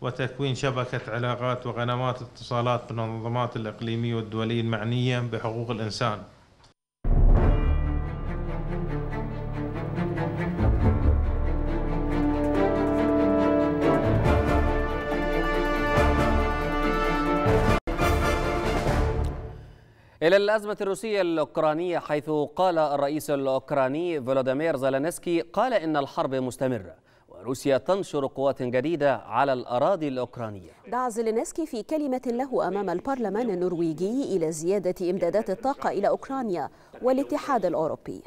وتكوين شبكة علاقات وقنوات اتصالات بالمنظمات الإقليمية والدولية المعنية بحقوق الإنسان إلى الأزمة الروسية الأوكرانية حيث قال الرئيس الأوكراني فولوديمير زيلينسكي قال إن الحرب مستمرة وروسيا تنشر قوات جديدة على الأراضي الأوكرانية دعا زيلينسكي في كلمة له أمام البرلمان النرويجي إلى زيادة إمدادات الطاقة إلى أوكرانيا والاتحاد الأوروبي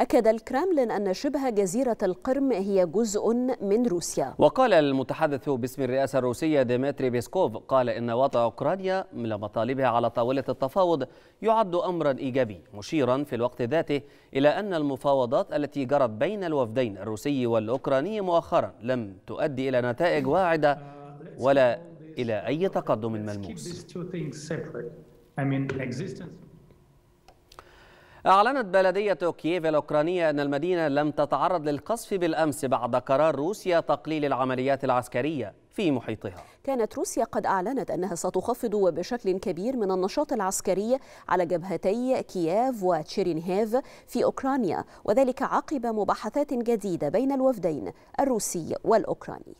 أكد الكرملين أن شبه جزيرة القرم هي جزء من روسيا وقال المتحدث باسم الرئاسة الروسية ديمتري بيسكوف قال إن وضع أوكرانيا من مطالبها على طاولة التفاوض يعد أمرا إيجابي مشيرا في الوقت ذاته إلى أن المفاوضات التي جرت بين الوفدين الروسي والأوكراني مؤخرا لم تؤدي إلى نتائج واعدة ولا إلى أي تقدم ملموس أعلنت بلدية كييف الأوكرانية أن المدينة لم تتعرض للقصف بالأمس بعد قرار روسيا تقليل العمليات العسكرية في محيطها كانت روسيا قد أعلنت أنها ستخفض بشكل كبير من النشاط العسكري على جبهتي كييف وتشيرينهيف في أوكرانيا وذلك عقب مباحثات جديدة بين الوفدين الروسي والأوكراني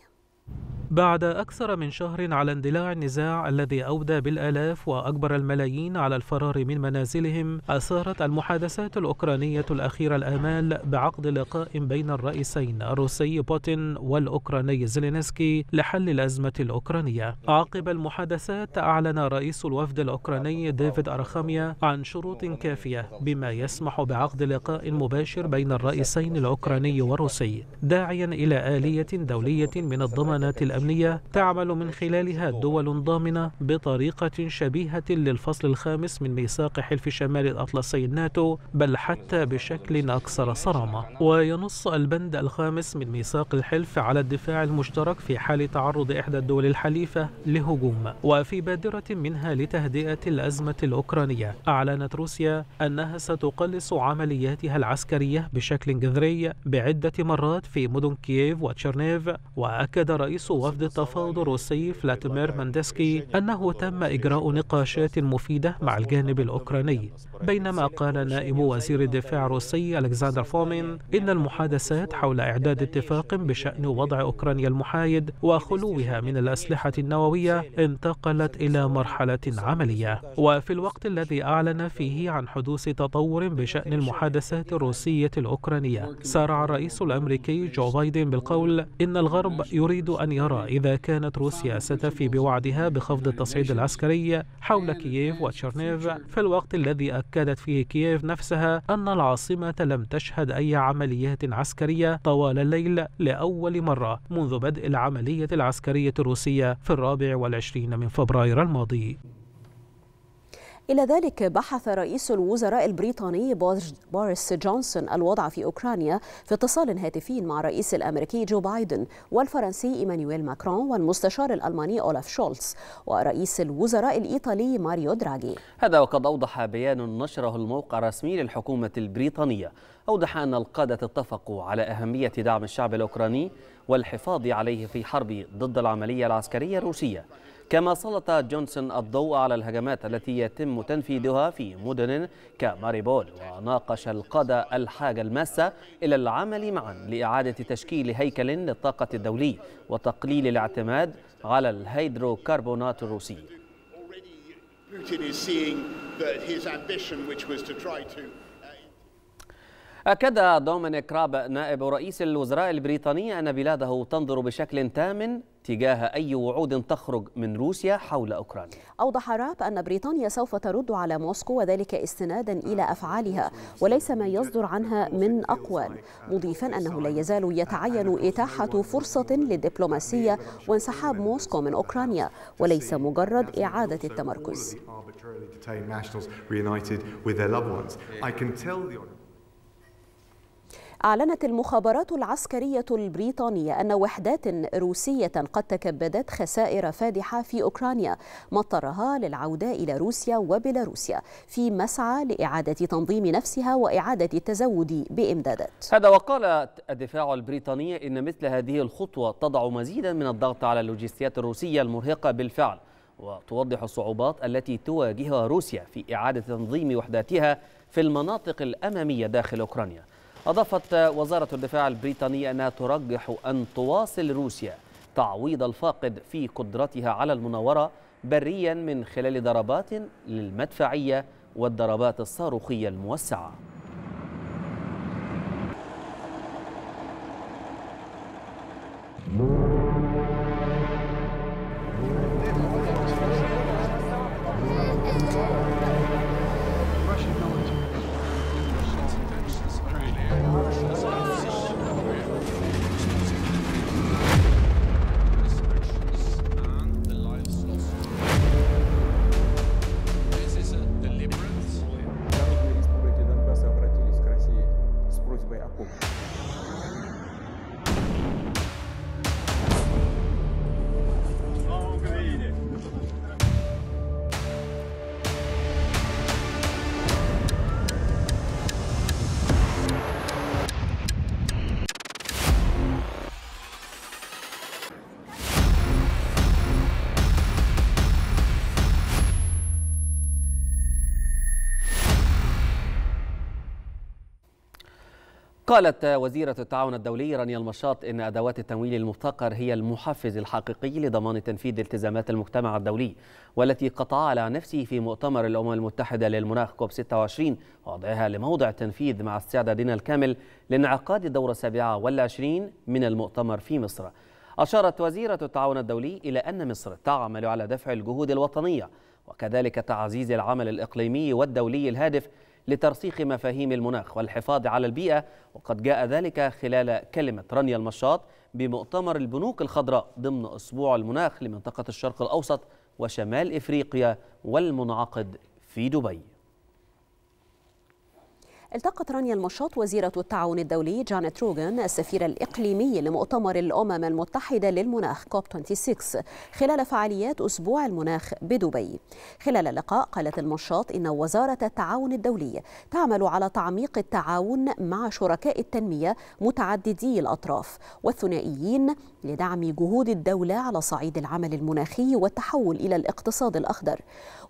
بعد أكثر من شهر على اندلاع النزاع الذي أودى بالآلاف وأكبر الملايين على الفرار من منازلهم أثارت المحادثات الأوكرانية الأخيرة الآمال بعقد لقاء بين الرئيسين الروسي بوتين والأوكراني زيلينسكي لحل الأزمة الأوكرانية عقب المحادثات أعلن رئيس الوفد الأوكراني ديفيد أرخاميا عن شروط كافية بما يسمح بعقد لقاء مباشر بين الرئيسين الأوكراني والروسي داعيا إلى آلية دولية من الضمان الضمانات الأمنية تعمل من خلالها دول ضامنة بطريقة شبيهة للفصل الخامس من ميثاق حلف شمال الأطلسي الناتو بل حتى بشكل أكثر صرامة وينص البند الخامس من ميثاق الحلف على الدفاع المشترك في حال تعرض إحدى الدول الحليفة لهجوم وفي بادرة منها لتهدئة الأزمة الأوكرانية أعلنت روسيا أنها ستقلص عملياتها العسكرية بشكل جذري بعدة مرات في مدن كييف وتشيرنيف وأكد رئيس رئيس وفد التفاوض الروسي فلاديمير ماندسكي أنه تم إجراء نقاشات مفيدة مع الجانب الأوكراني بينما قال نائب وزير الدفاع الروسي ألكسندر فومين إن المحادثات حول إعداد اتفاق بشأن وضع أوكرانيا المحايد وخلوها من الأسلحة النووية انتقلت إلى مرحلة عملية وفي الوقت الذي أعلن فيه عن حدوث تطور بشأن المحادثات الروسية الأوكرانية سارع الرئيس الأمريكي جو بايدن بالقول إن الغرب يريد أن يرى إذا كانت روسيا ستفي بوعدها بخفض التصعيد العسكري حول كييف وتشيرنيف في الوقت الذي أكدت فيه كييف نفسها أن العاصمة لم تشهد أي عمليات عسكرية طوال الليل لأول مرة منذ بدء العملية العسكرية الروسية في الرابع والعشرين من فبراير الماضي إلى ذلك بحث رئيس الوزراء البريطاني بوريس جونسون الوضع في أوكرانيا في اتصال هاتفي مع الرئيس الأمريكي جو بايدن والفرنسي إيمانويل ماكرون والمستشار الألماني أولاف شولتز ورئيس الوزراء الإيطالي ماريو دراجي هذا وقد أوضح بيان نشره الموقع الرسمي للحكومة البريطانية أوضح أن القادة اتفقوا على أهمية دعم الشعب الأوكراني والحفاظ عليه في حرب ضد العملية العسكرية الروسية كما سلط جونسون الضوء على الهجمات التي يتم تنفيذها في مدن كماريبول وناقش القادة الحاجة الماسة إلى العمل معا لإعادة تشكيل هيكل للطاقة الدولي وتقليل الاعتماد على الهيدروكربونات الروسي أكد دومينيك راب نائب رئيس الوزراء البريطاني أن بلاده تنظر بشكل تام تجاه أي وعود تخرج من روسيا حول أوكرانيا أوضح راب أن بريطانيا سوف ترد على موسكو وذلك استنادا إلى أفعالها وليس ما يصدر عنها من أقوال مضيفا أنه لا يزال يتعين إتاحة فرصة للدبلوماسية وانسحاب موسكو من أوكرانيا وليس مجرد إعادة التمركز أعلنت المخابرات العسكرية البريطانية أن وحدات روسية قد تكبدت خسائر فادحة في أوكرانيا مضطرها للعودة إلى روسيا وبيلاروسيا في مسعى لإعادة تنظيم نفسها وإعادة التزود بإمدادات هذا وقال الدفاع البريطاني إن مثل هذه الخطوة تضع مزيدا من الضغط على اللوجستيات الروسية المرهقة بالفعل وتوضح الصعوبات التي تواجهها روسيا في إعادة تنظيم وحداتها في المناطق الأمامية داخل أوكرانيا أضافت وزارة الدفاع البريطانية أنها ترجح أن تواصل روسيا تعويض الفاقد في قدرتها على المناورة بريا من خلال ضربات للمدفعية والضربات الصاروخية الموسعة Thank you. قالت وزيرة التعاون الدولي رانيا المشاط إن أدوات التمويل المفتقر هي المحفز الحقيقي لضمان تنفيذ التزامات المجتمع الدولي والتي قطع على نفسه في مؤتمر الأمم المتحدة للمناخ كوب 26 وضعها لموضع التنفيذ مع استعدادنا الكامل لانعقاد الدورة السابعة والعشرين من المؤتمر في مصر أشارت وزيرة التعاون الدولي إلى أن مصر تعمل على دفع الجهود الوطنية وكذلك تعزيز العمل الإقليمي والدولي الهادف لترسيخ مفاهيم المناخ والحفاظ على البيئة وقد جاء ذلك خلال كلمة رانيا المشاط بمؤتمر البنوك الخضراء ضمن أسبوع المناخ لمنطقة الشرق الأوسط وشمال إفريقيا والمنعقد في دبي التقت رانيا المشاط وزيرة التعاون الدولي جانيت روغن السفير الإقليمي لمؤتمر الأمم المتحدة للمناخ كوب 26 خلال فعاليات أسبوع المناخ بدبي خلال اللقاء قالت المشاط إن وزارة التعاون الدولي تعمل على تعميق التعاون مع شركاء التنمية متعددي الأطراف والثنائيين لدعم جهود الدولة على صعيد العمل المناخي والتحول إلى الاقتصاد الأخضر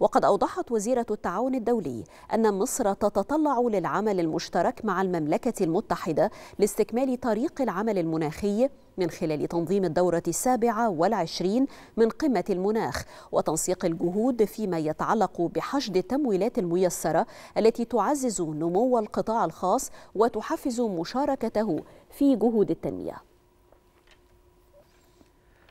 وقد أوضحت وزيرة التعاون الدولي أن مصر تتطلع للعمل العمل المشترك مع المملكة المتحدة لاستكمال طريق العمل المناخي من خلال تنظيم الدورة السابعة والعشرين من قمة المناخ وتنسيق الجهود فيما يتعلق بحشد التمويلات الميسرة التي تعزز نمو القطاع الخاص وتحفز مشاركته في جهود التنمية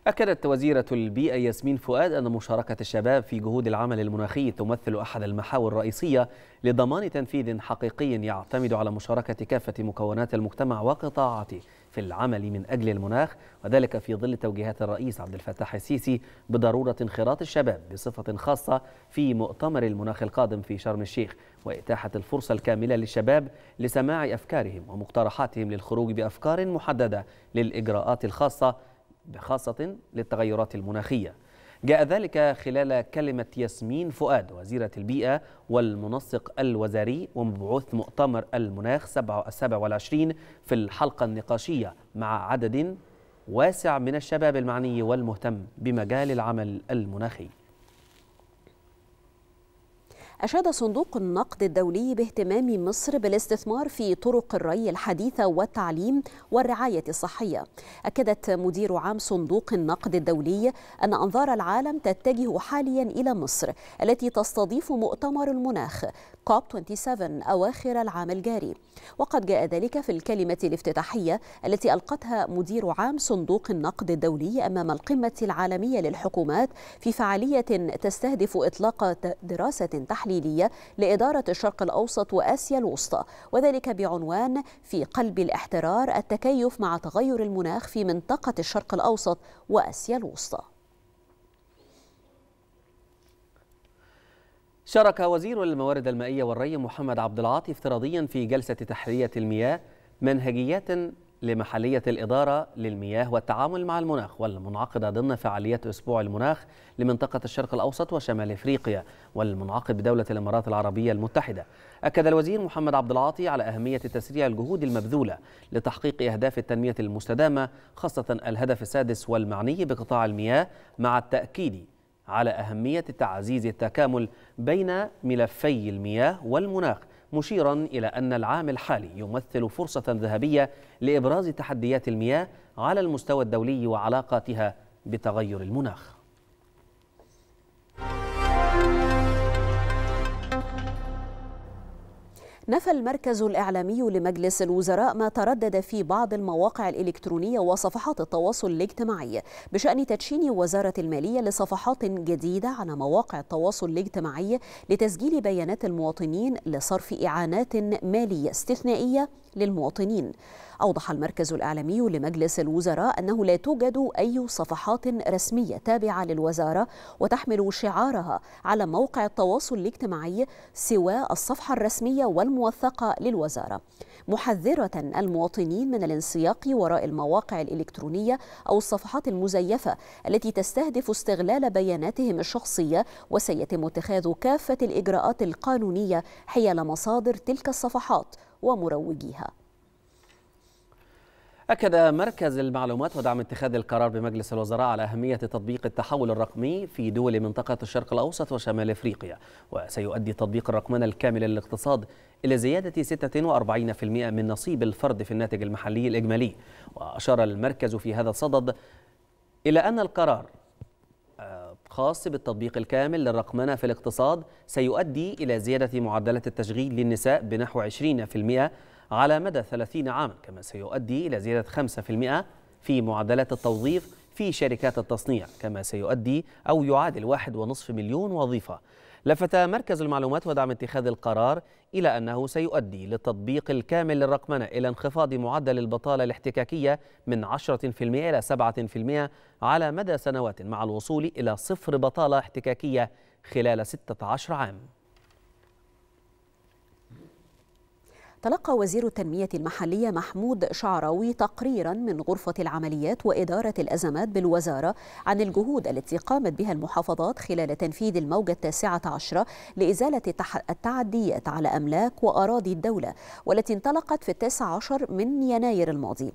أكدت وزيرة البيئة ياسمين فؤاد أن مشاركة الشباب في جهود العمل المناخي تمثل أحد المحاور الرئيسية لضمان تنفيذ حقيقي يعتمد على مشاركة كافة مكونات المجتمع وقطاعاته في العمل من أجل المناخ وذلك في ظل توجيهات الرئيس عبد الفتاح السيسي بضرورة انخراط الشباب بصفة خاصة في مؤتمر المناخ القادم في شرم الشيخ وإتاحة الفرصة الكاملة للشباب لسماع أفكارهم ومقترحاتهم للخروج بأفكار محددة للإجراءات الخاصة بخاصة للتغيرات المناخية جاء ذلك خلال كلمة ياسمين فؤاد وزيرة البيئة والمنسق الوزاري ومبعوث مؤتمر المناخ 27 في الحلقة النقاشية مع عدد واسع من الشباب المعني والمهتم بمجال العمل المناخي أشاد صندوق النقد الدولي باهتمام مصر بالاستثمار في طرق الري الحديثة والتعليم والرعاية الصحية أكدت مدير عام صندوق النقد الدولي أن أنظار العالم تتجه حاليا إلى مصر التي تستضيف مؤتمر المناخ cop 27 أواخر العام الجاري وقد جاء ذلك في الكلمة الافتتاحية التي ألقتها مدير عام صندوق النقد الدولي أمام القمة العالمية للحكومات في فعالية تستهدف إطلاق دراسة تحت التحليلية لإدارة الشرق الأوسط وآسيا الوسطى وذلك بعنوان في قلب الاحترار التكيف مع تغير المناخ في منطقة الشرق الأوسط وآسيا الوسطى شارك وزير الموارد المائية والري محمد عبد العاطي افتراضيا في جلسة تحرية المياه منهجيات لمحلية الإدارة للمياه والتعامل مع المناخ والمنعقدة ضمن فعاليات أسبوع المناخ لمنطقة الشرق الأوسط وشمال إفريقيا والمنعقد بدولة الإمارات العربية المتحدة أكد الوزير محمد عبد العاطي على أهمية تسريع الجهود المبذولة لتحقيق أهداف التنمية المستدامة خاصة الهدف السادس والمعني بقطاع المياه مع التأكيد على أهمية تعزيز التكامل بين ملفي المياه والمناخ مشيرا إلى أن العام الحالي يمثل فرصة ذهبية لإبراز تحديات المياه على المستوى الدولي وعلاقاتها بتغير المناخ نفى المركز الإعلامي لمجلس الوزراء ما تردد في بعض المواقع الإلكترونية وصفحات التواصل الاجتماعي بشأن تدشين وزارة المالية لصفحات جديدة على مواقع التواصل الاجتماعي لتسجيل بيانات المواطنين لصرف إعانات مالية استثنائية للمواطنين أوضح المركز الإعلامي لمجلس الوزراء أنه لا توجد أي صفحات رسمية تابعة للوزارة وتحمل شعارها على موقع التواصل الاجتماعي سوى الصفحة الرسمية والموثقة للوزارة محذرة المواطنين من الانسياق وراء المواقع الإلكترونية أو الصفحات المزيفة التي تستهدف استغلال بياناتهم الشخصية وسيتم اتخاذ كافة الإجراءات القانونية حيال مصادر تلك الصفحات ومروجيها أكد مركز المعلومات ودعم اتخاذ القرار بمجلس الوزراء على أهمية تطبيق التحول الرقمي في دول منطقة الشرق الأوسط وشمال أفريقيا وسيؤدي تطبيق الرقمنة الكامل للاقتصاد إلى زيادة 46% من نصيب الفرد في الناتج المحلي الإجمالي وأشار المركز في هذا الصدد إلى أن القرار آه، خاص بالتطبيق الكامل للرقمنة في الاقتصاد سيؤدي إلى زيادة معدلات التشغيل للنساء بنحو 20% على مدى 30 عاما كما سيؤدي إلى زيادة 5% في معدلات التوظيف في شركات التصنيع كما سيؤدي أو يعادل 1.5 مليون وظيفة لفت مركز المعلومات ودعم اتخاذ القرار إلى أنه سيؤدي للتطبيق الكامل للرقمنة إلى انخفاض معدل البطالة الاحتكاكية من 10% إلى 7% على مدى سنوات مع الوصول إلى صفر بطالة احتكاكية خلال 16 عام تلقى وزير التنمية المحلية محمود شعراوي تقريرا من غرفة العمليات وإدارة الأزمات بالوزارة عن الجهود التي قامت بها المحافظات خلال تنفيذ الموجة التاسعة عشرة لإزالة التعديات على أملاك وأراضي الدولة والتي انطلقت في التاسع عشر من يناير الماضي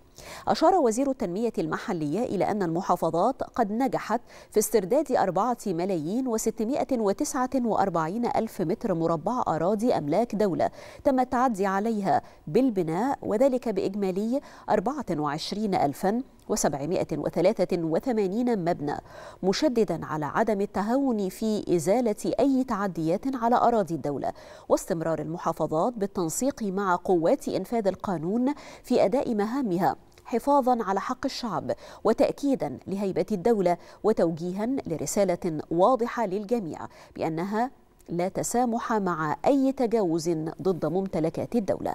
أشار وزير التنمية المحلية إلى أن المحافظات قد نجحت في استرداد أربعة ملايين وستمائة وتسعة وأربعين ألف متر مربع أراضي أملاك دولة تم التعدي عليها فيها بالبناء وذلك بإجمالي 24783 مبنى مشددا على عدم التهاون في إزالة أي تعديات على أراضي الدولة واستمرار المحافظات بالتنسيق مع قوات إنفاذ القانون في أداء مهامها حفاظا على حق الشعب وتاكيدا لهيبه الدوله وتوجيها لرساله واضحه للجميع بانها لا تسامح مع أي تجاوز ضد ممتلكات الدولة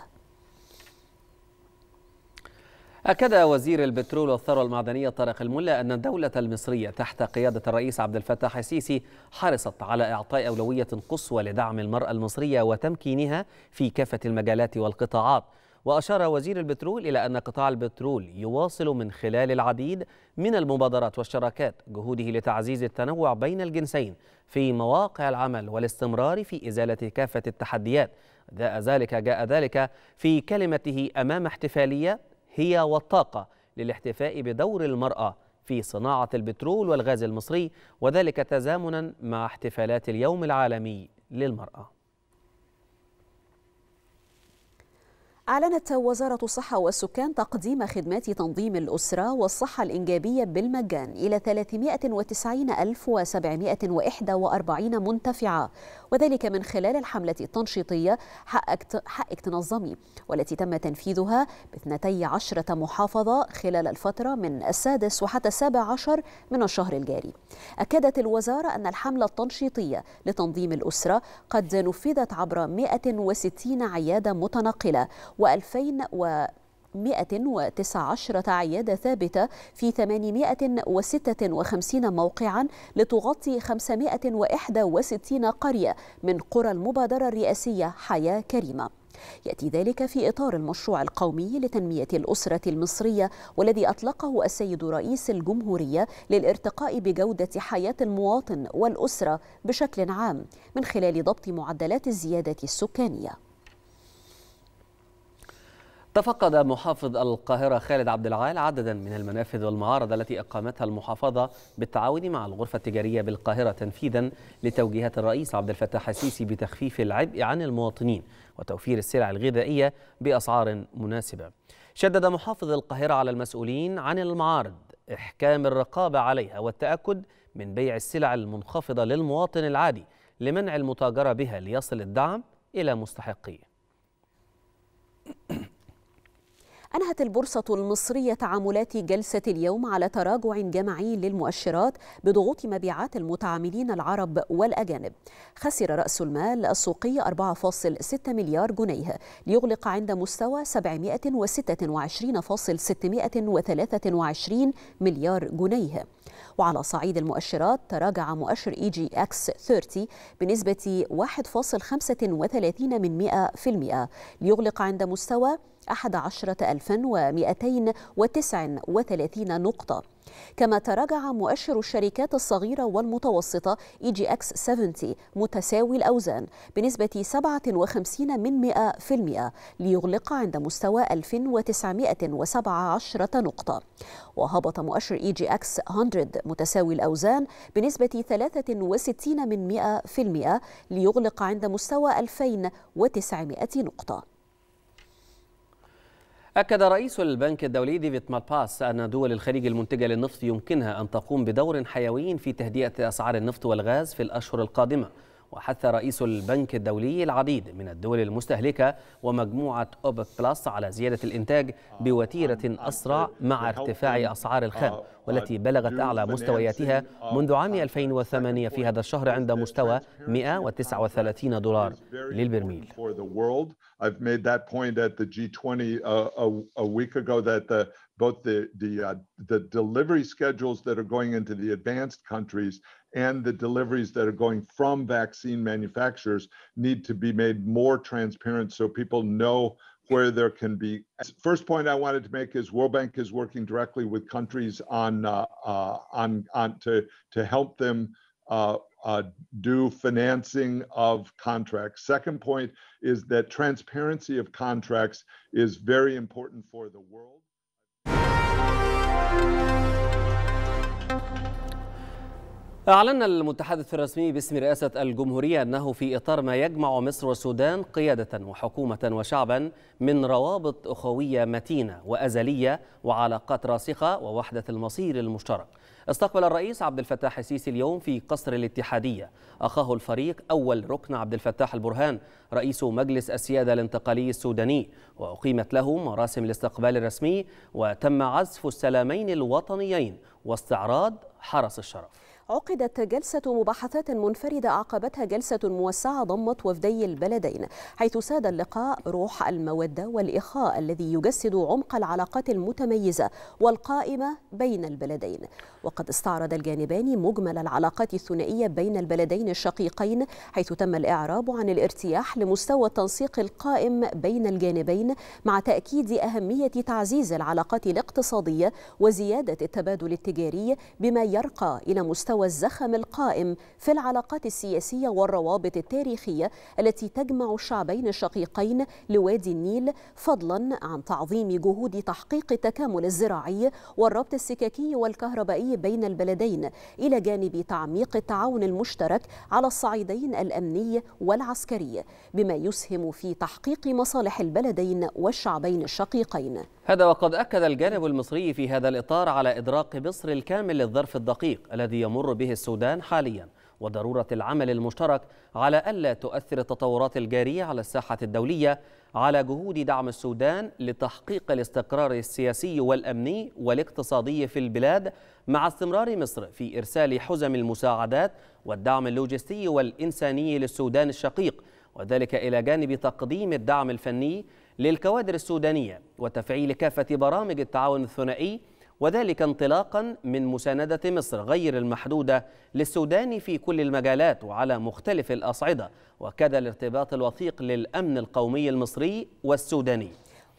أكد وزير البترول والثروة المعدنية طارق الملا أن الدولة المصرية تحت قيادة الرئيس عبد الفتاح السيسي حرصت على إعطاء أولوية قصوى لدعم المرأة المصرية وتمكينها في كافة المجالات والقطاعات وأشار وزير البترول إلى أن قطاع البترول يواصل من خلال العديد من المبادرات والشراكات جهوده لتعزيز التنوع بين الجنسين في مواقع العمل والاستمرار في إزالة كافة التحديات جاء ذلك جاء ذلك في كلمته أمام احتفالية هي والطاقة للاحتفاء بدور المرأة في صناعة البترول والغاز المصري وذلك تزامنا مع احتفالات اليوم العالمي للمرأة أعلنت وزارة الصحة والسكان تقديم خدمات تنظيم الأسرة والصحة الإنجابية بالمجان إلى 390741 منتفعة وذلك من خلال الحملة التنشيطية حقك, حقك تنظمي والتي تم تنفيذها ب 12 محافظة خلال الفترة من السادس وحتى السابع عشر من الشهر الجاري أكدت الوزارة أن الحملة التنشيطية لتنظيم الأسرة قد نفذت عبر 160 عيادة متنقلة و 2000 و 119 عيادة ثابتة في 856 موقعا لتغطي 561 قرية من قرى المبادرة الرئاسية حياة كريمة يأتي ذلك في إطار المشروع القومي لتنمية الأسرة المصرية والذي أطلقه السيد رئيس الجمهورية للارتقاء بجودة حياة المواطن والأسرة بشكل عام من خلال ضبط معدلات الزيادة السكانية تفقد محافظ القاهرة خالد عبد العال عددا من المنافذ والمعارض التي أقامتها المحافظة بالتعاون مع الغرفة التجارية بالقاهرة تنفيذا لتوجيهات الرئيس عبد الفتاح السيسي بتخفيف العبء عن المواطنين وتوفير السلع الغذائية بأسعار مناسبة شدد محافظ القاهرة على المسؤولين عن المعارض إحكام الرقابة عليها والتأكد من بيع السلع المنخفضة للمواطن العادي لمنع المتاجرة بها ليصل الدعم إلى مستحقيه أنهت البورصة المصرية تعاملات جلسة اليوم على تراجع جماعي للمؤشرات بضغوط مبيعات المتعاملين العرب والأجانب خسر رأس المال السوقي 4.6 مليار جنيه ليغلق عند مستوى 726.623 مليار جنيه وعلى صعيد المؤشرات تراجع مؤشر اي جي اكس 30 بنسبة 1.35 ليغلق عند مستوى 11239 نقطة كما تراجع مؤشر الشركات الصغيرة والمتوسطة اي جي اكس 70 متساوي الأوزان بنسبة 57 من 100% ليغلق عند مستوى 1917 نقطة وهبط مؤشر اي جي اكس 100 متساوي الأوزان بنسبة 63 من 100% ليغلق عند مستوى 2900 نقطة أكد رئيس البنك الدولي ديفيد مالباس أن دول الخليج المنتجة للنفط يمكنها أن تقوم بدور حيوي في تهدئة أسعار النفط والغاز في الأشهر القادمة وحث رئيس البنك الدولي العديد من الدول المستهلكة ومجموعة أوبك بلس على زيادة الإنتاج بوتيرة أسرع مع ارتفاع أسعار الخام والتي بلغت أعلى مستوياتها منذ عام 2008 في هذا الشهر عند مستوى 139 دولار للبرميل. Uh, both the the uh, the delivery schedules that are going into the advanced countries and the deliveries that are going from vaccine manufacturers need to be made more transparent so people know where there can be. First point I wanted to make is World Bank is working directly with countries on uh, uh, on on to to help them uh, uh do financing of contracts. Second point is that transparency of contracts is very important for the world. أعلن المتحدث الرسمي باسم رئاسة الجمهورية أنه في إطار ما يجمع مصر والسودان قيادة وحكومة وشعبا من روابط أخوية متينة وأزلية وعلاقات راسخة ووحدة المصير المشترك استقبل الرئيس عبد الفتاح السيسي اليوم في قصر الاتحادية أخاه الفريق أول ركن عبد الفتاح البرهان رئيس مجلس السيادة الانتقالي السوداني وأقيمت له مراسم الاستقبال الرسمي وتم عزف السلامين الوطنيين واستعراض حرس الشرف عقدت جلسة مباحثات منفردة أعقبتها جلسة موسعة ضمت وفدي البلدين حيث ساد اللقاء روح المودة والإخاء الذي يجسد عمق العلاقات المتميزة والقائمة بين البلدين وقد استعرض الجانبان مجمل العلاقات الثنائية بين البلدين الشقيقين حيث تم الإعراب عن الارتياح لمستوى التنسيق القائم بين الجانبين مع تأكيد أهمية تعزيز العلاقات الاقتصادية وزيادة التبادل التجاري بما يرقى إلى مستوى الزخم القائم في العلاقات السياسية والروابط التاريخية التي تجمع الشعبين الشقيقين لوادي النيل فضلا عن تعظيم جهود تحقيق التكامل الزراعي والربط السككي والكهربائي بين البلدين إلى جانب تعميق التعاون المشترك على الصعيدين الأمني والعسكري بما يسهم في تحقيق مصالح البلدين والشعبين الشقيقين هذا وقد أكد الجانب المصري في هذا الإطار على إدراك مصر الكامل للظرف الدقيق الذي يمر به السودان حالياً وضروره العمل المشترك على الا تؤثر التطورات الجاريه على الساحه الدوليه على جهود دعم السودان لتحقيق الاستقرار السياسي والامني والاقتصادي في البلاد مع استمرار مصر في ارسال حزم المساعدات والدعم اللوجستي والانساني للسودان الشقيق وذلك الى جانب تقديم الدعم الفني للكوادر السودانيه وتفعيل كافه برامج التعاون الثنائي وذلك انطلاقا من مساندة مصر غير المحدودة للسودان في كل المجالات وعلى مختلف الأصعدة وكذا الارتباط الوثيق للأمن القومي المصري والسوداني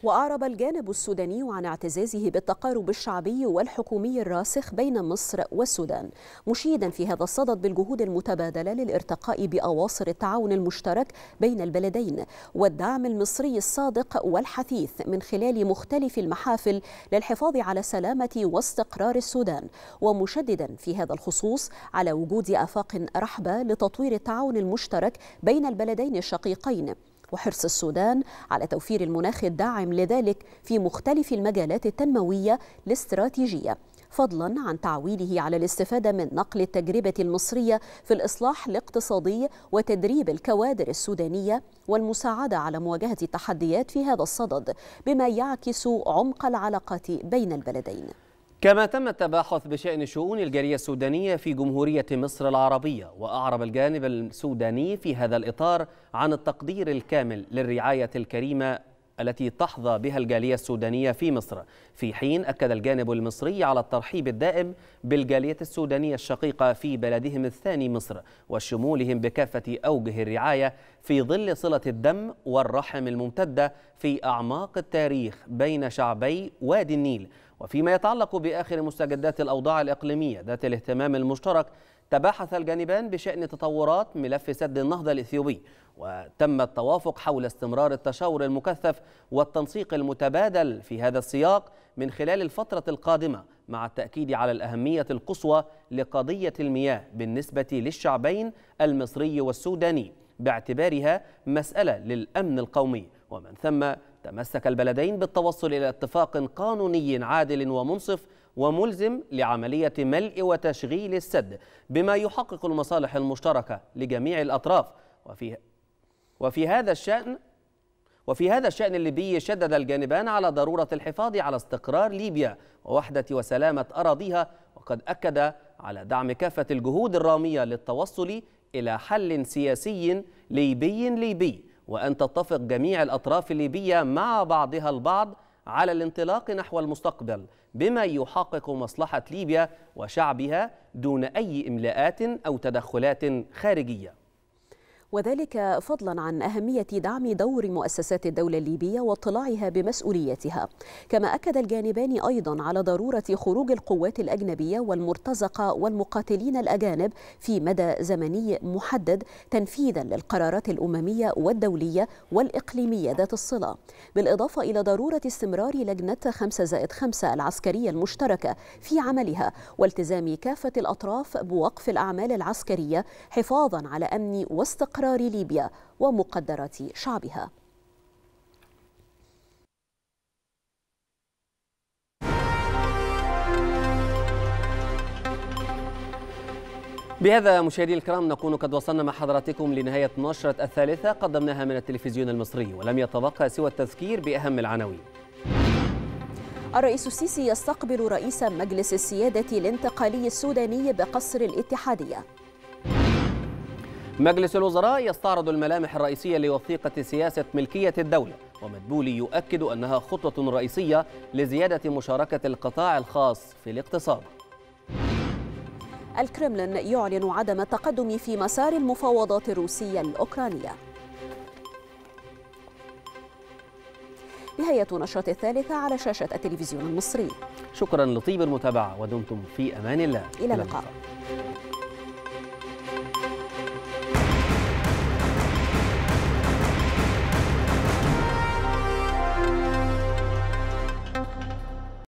وأعرب الجانب السوداني عن اعتزازه بالتقارب الشعبي والحكومي الراسخ بين مصر والسودان مشيدا في هذا الصدد بالجهود المتبادلة للارتقاء بأواصر التعاون المشترك بين البلدين والدعم المصري الصادق والحثيث من خلال مختلف المحافل للحفاظ على سلامة واستقرار السودان ومشددا في هذا الخصوص على وجود آفاق رحبة لتطوير التعاون المشترك بين البلدين الشقيقين وحرص السودان على توفير المناخ الداعم لذلك في مختلف المجالات التنموية الاستراتيجية فضلا عن تعويله على الاستفادة من نقل التجربة المصرية في الإصلاح الاقتصادي وتدريب الكوادر السودانية والمساعدة على مواجهة التحديات في هذا الصدد بما يعكس عمق العلاقات بين البلدين كما تم التباحث بشأن شؤون الجالية السودانية في جمهورية مصر العربية وأعرب الجانب السوداني في هذا الإطار عن التقدير الكامل للرعاية الكريمة التي تحظى بها الجالية السودانية في مصر في حين أكد الجانب المصري على الترحيب الدائم بالجالية السودانية الشقيقة في بلدهم الثاني مصر وشمولهم بكافة أوجه الرعاية في ظل صلة الدم والرحم الممتدة في أعماق التاريخ بين شعبي وادي النيل وفيما يتعلق باخر مستجدات الاوضاع الاقليميه ذات الاهتمام المشترك تباحث الجانبان بشان تطورات ملف سد النهضه الاثيوبي وتم التوافق حول استمرار التشاور المكثف والتنسيق المتبادل في هذا السياق من خلال الفتره القادمه مع التاكيد على الاهميه القصوى لقضيه المياه بالنسبه للشعبين المصري والسوداني باعتبارها مساله للامن القومي ومن ثم تمسك البلدين بالتوصل إلى اتفاق قانوني عادل ومنصف وملزم لعملية ملء وتشغيل السد بما يحقق المصالح المشتركة لجميع الأطراف وفي وفي هذا الشأن وفي هذا الشأن الليبي شدد الجانبان على ضرورة الحفاظ على استقرار ليبيا ووحدة وسلامة أراضيها وقد أكد على دعم كافة الجهود الرامية للتوصل إلى حل سياسي ليبي ليبي وأن تتفق جميع الأطراف الليبية مع بعضها البعض على الانطلاق نحو المستقبل بما يحقق مصلحة ليبيا وشعبها دون أي إملاءات أو تدخلات خارجية وذلك فضلا عن أهمية دعم دور مؤسسات الدولة الليبية واطلاعها بمسؤوليتها كما أكد الجانبان أيضا على ضرورة خروج القوات الأجنبية والمرتزقة والمقاتلين الأجانب في مدى زمني محدد تنفيذا للقرارات الأممية والدولية والإقليمية ذات الصلة بالإضافة إلى ضرورة استمرار لجنة 5 زائد 5 العسكرية المشتركة في عملها والتزام كافة الأطراف بوقف الأعمال العسكرية حفاظا على أمن واستقرار استقرار ليبيا ومقدرات شعبها بهذا مشاهدينا الكرام نكون قد وصلنا مع حضراتكم لنهاية نشرة الثالثة قدمناها من التلفزيون المصري ولم يتبقى سوى التذكير بأهم العناوين الرئيس السيسي يستقبل رئيس مجلس السيادة الانتقالي السوداني بقصر الاتحادية مجلس الوزراء يستعرض الملامح الرئيسية لوثيقة سياسة ملكية الدولة ومدبولي يؤكد أنها خطوة رئيسية لزيادة مشاركة القطاع الخاص في الاقتصاد الكرملين يعلن عدم التقدم في مسار المفاوضات الروسية الأوكرانية نهاية نشرة الثالثة على شاشة التلفزيون المصري شكرا لطيب المتابعة ودمتم في أمان الله إلى اللقاء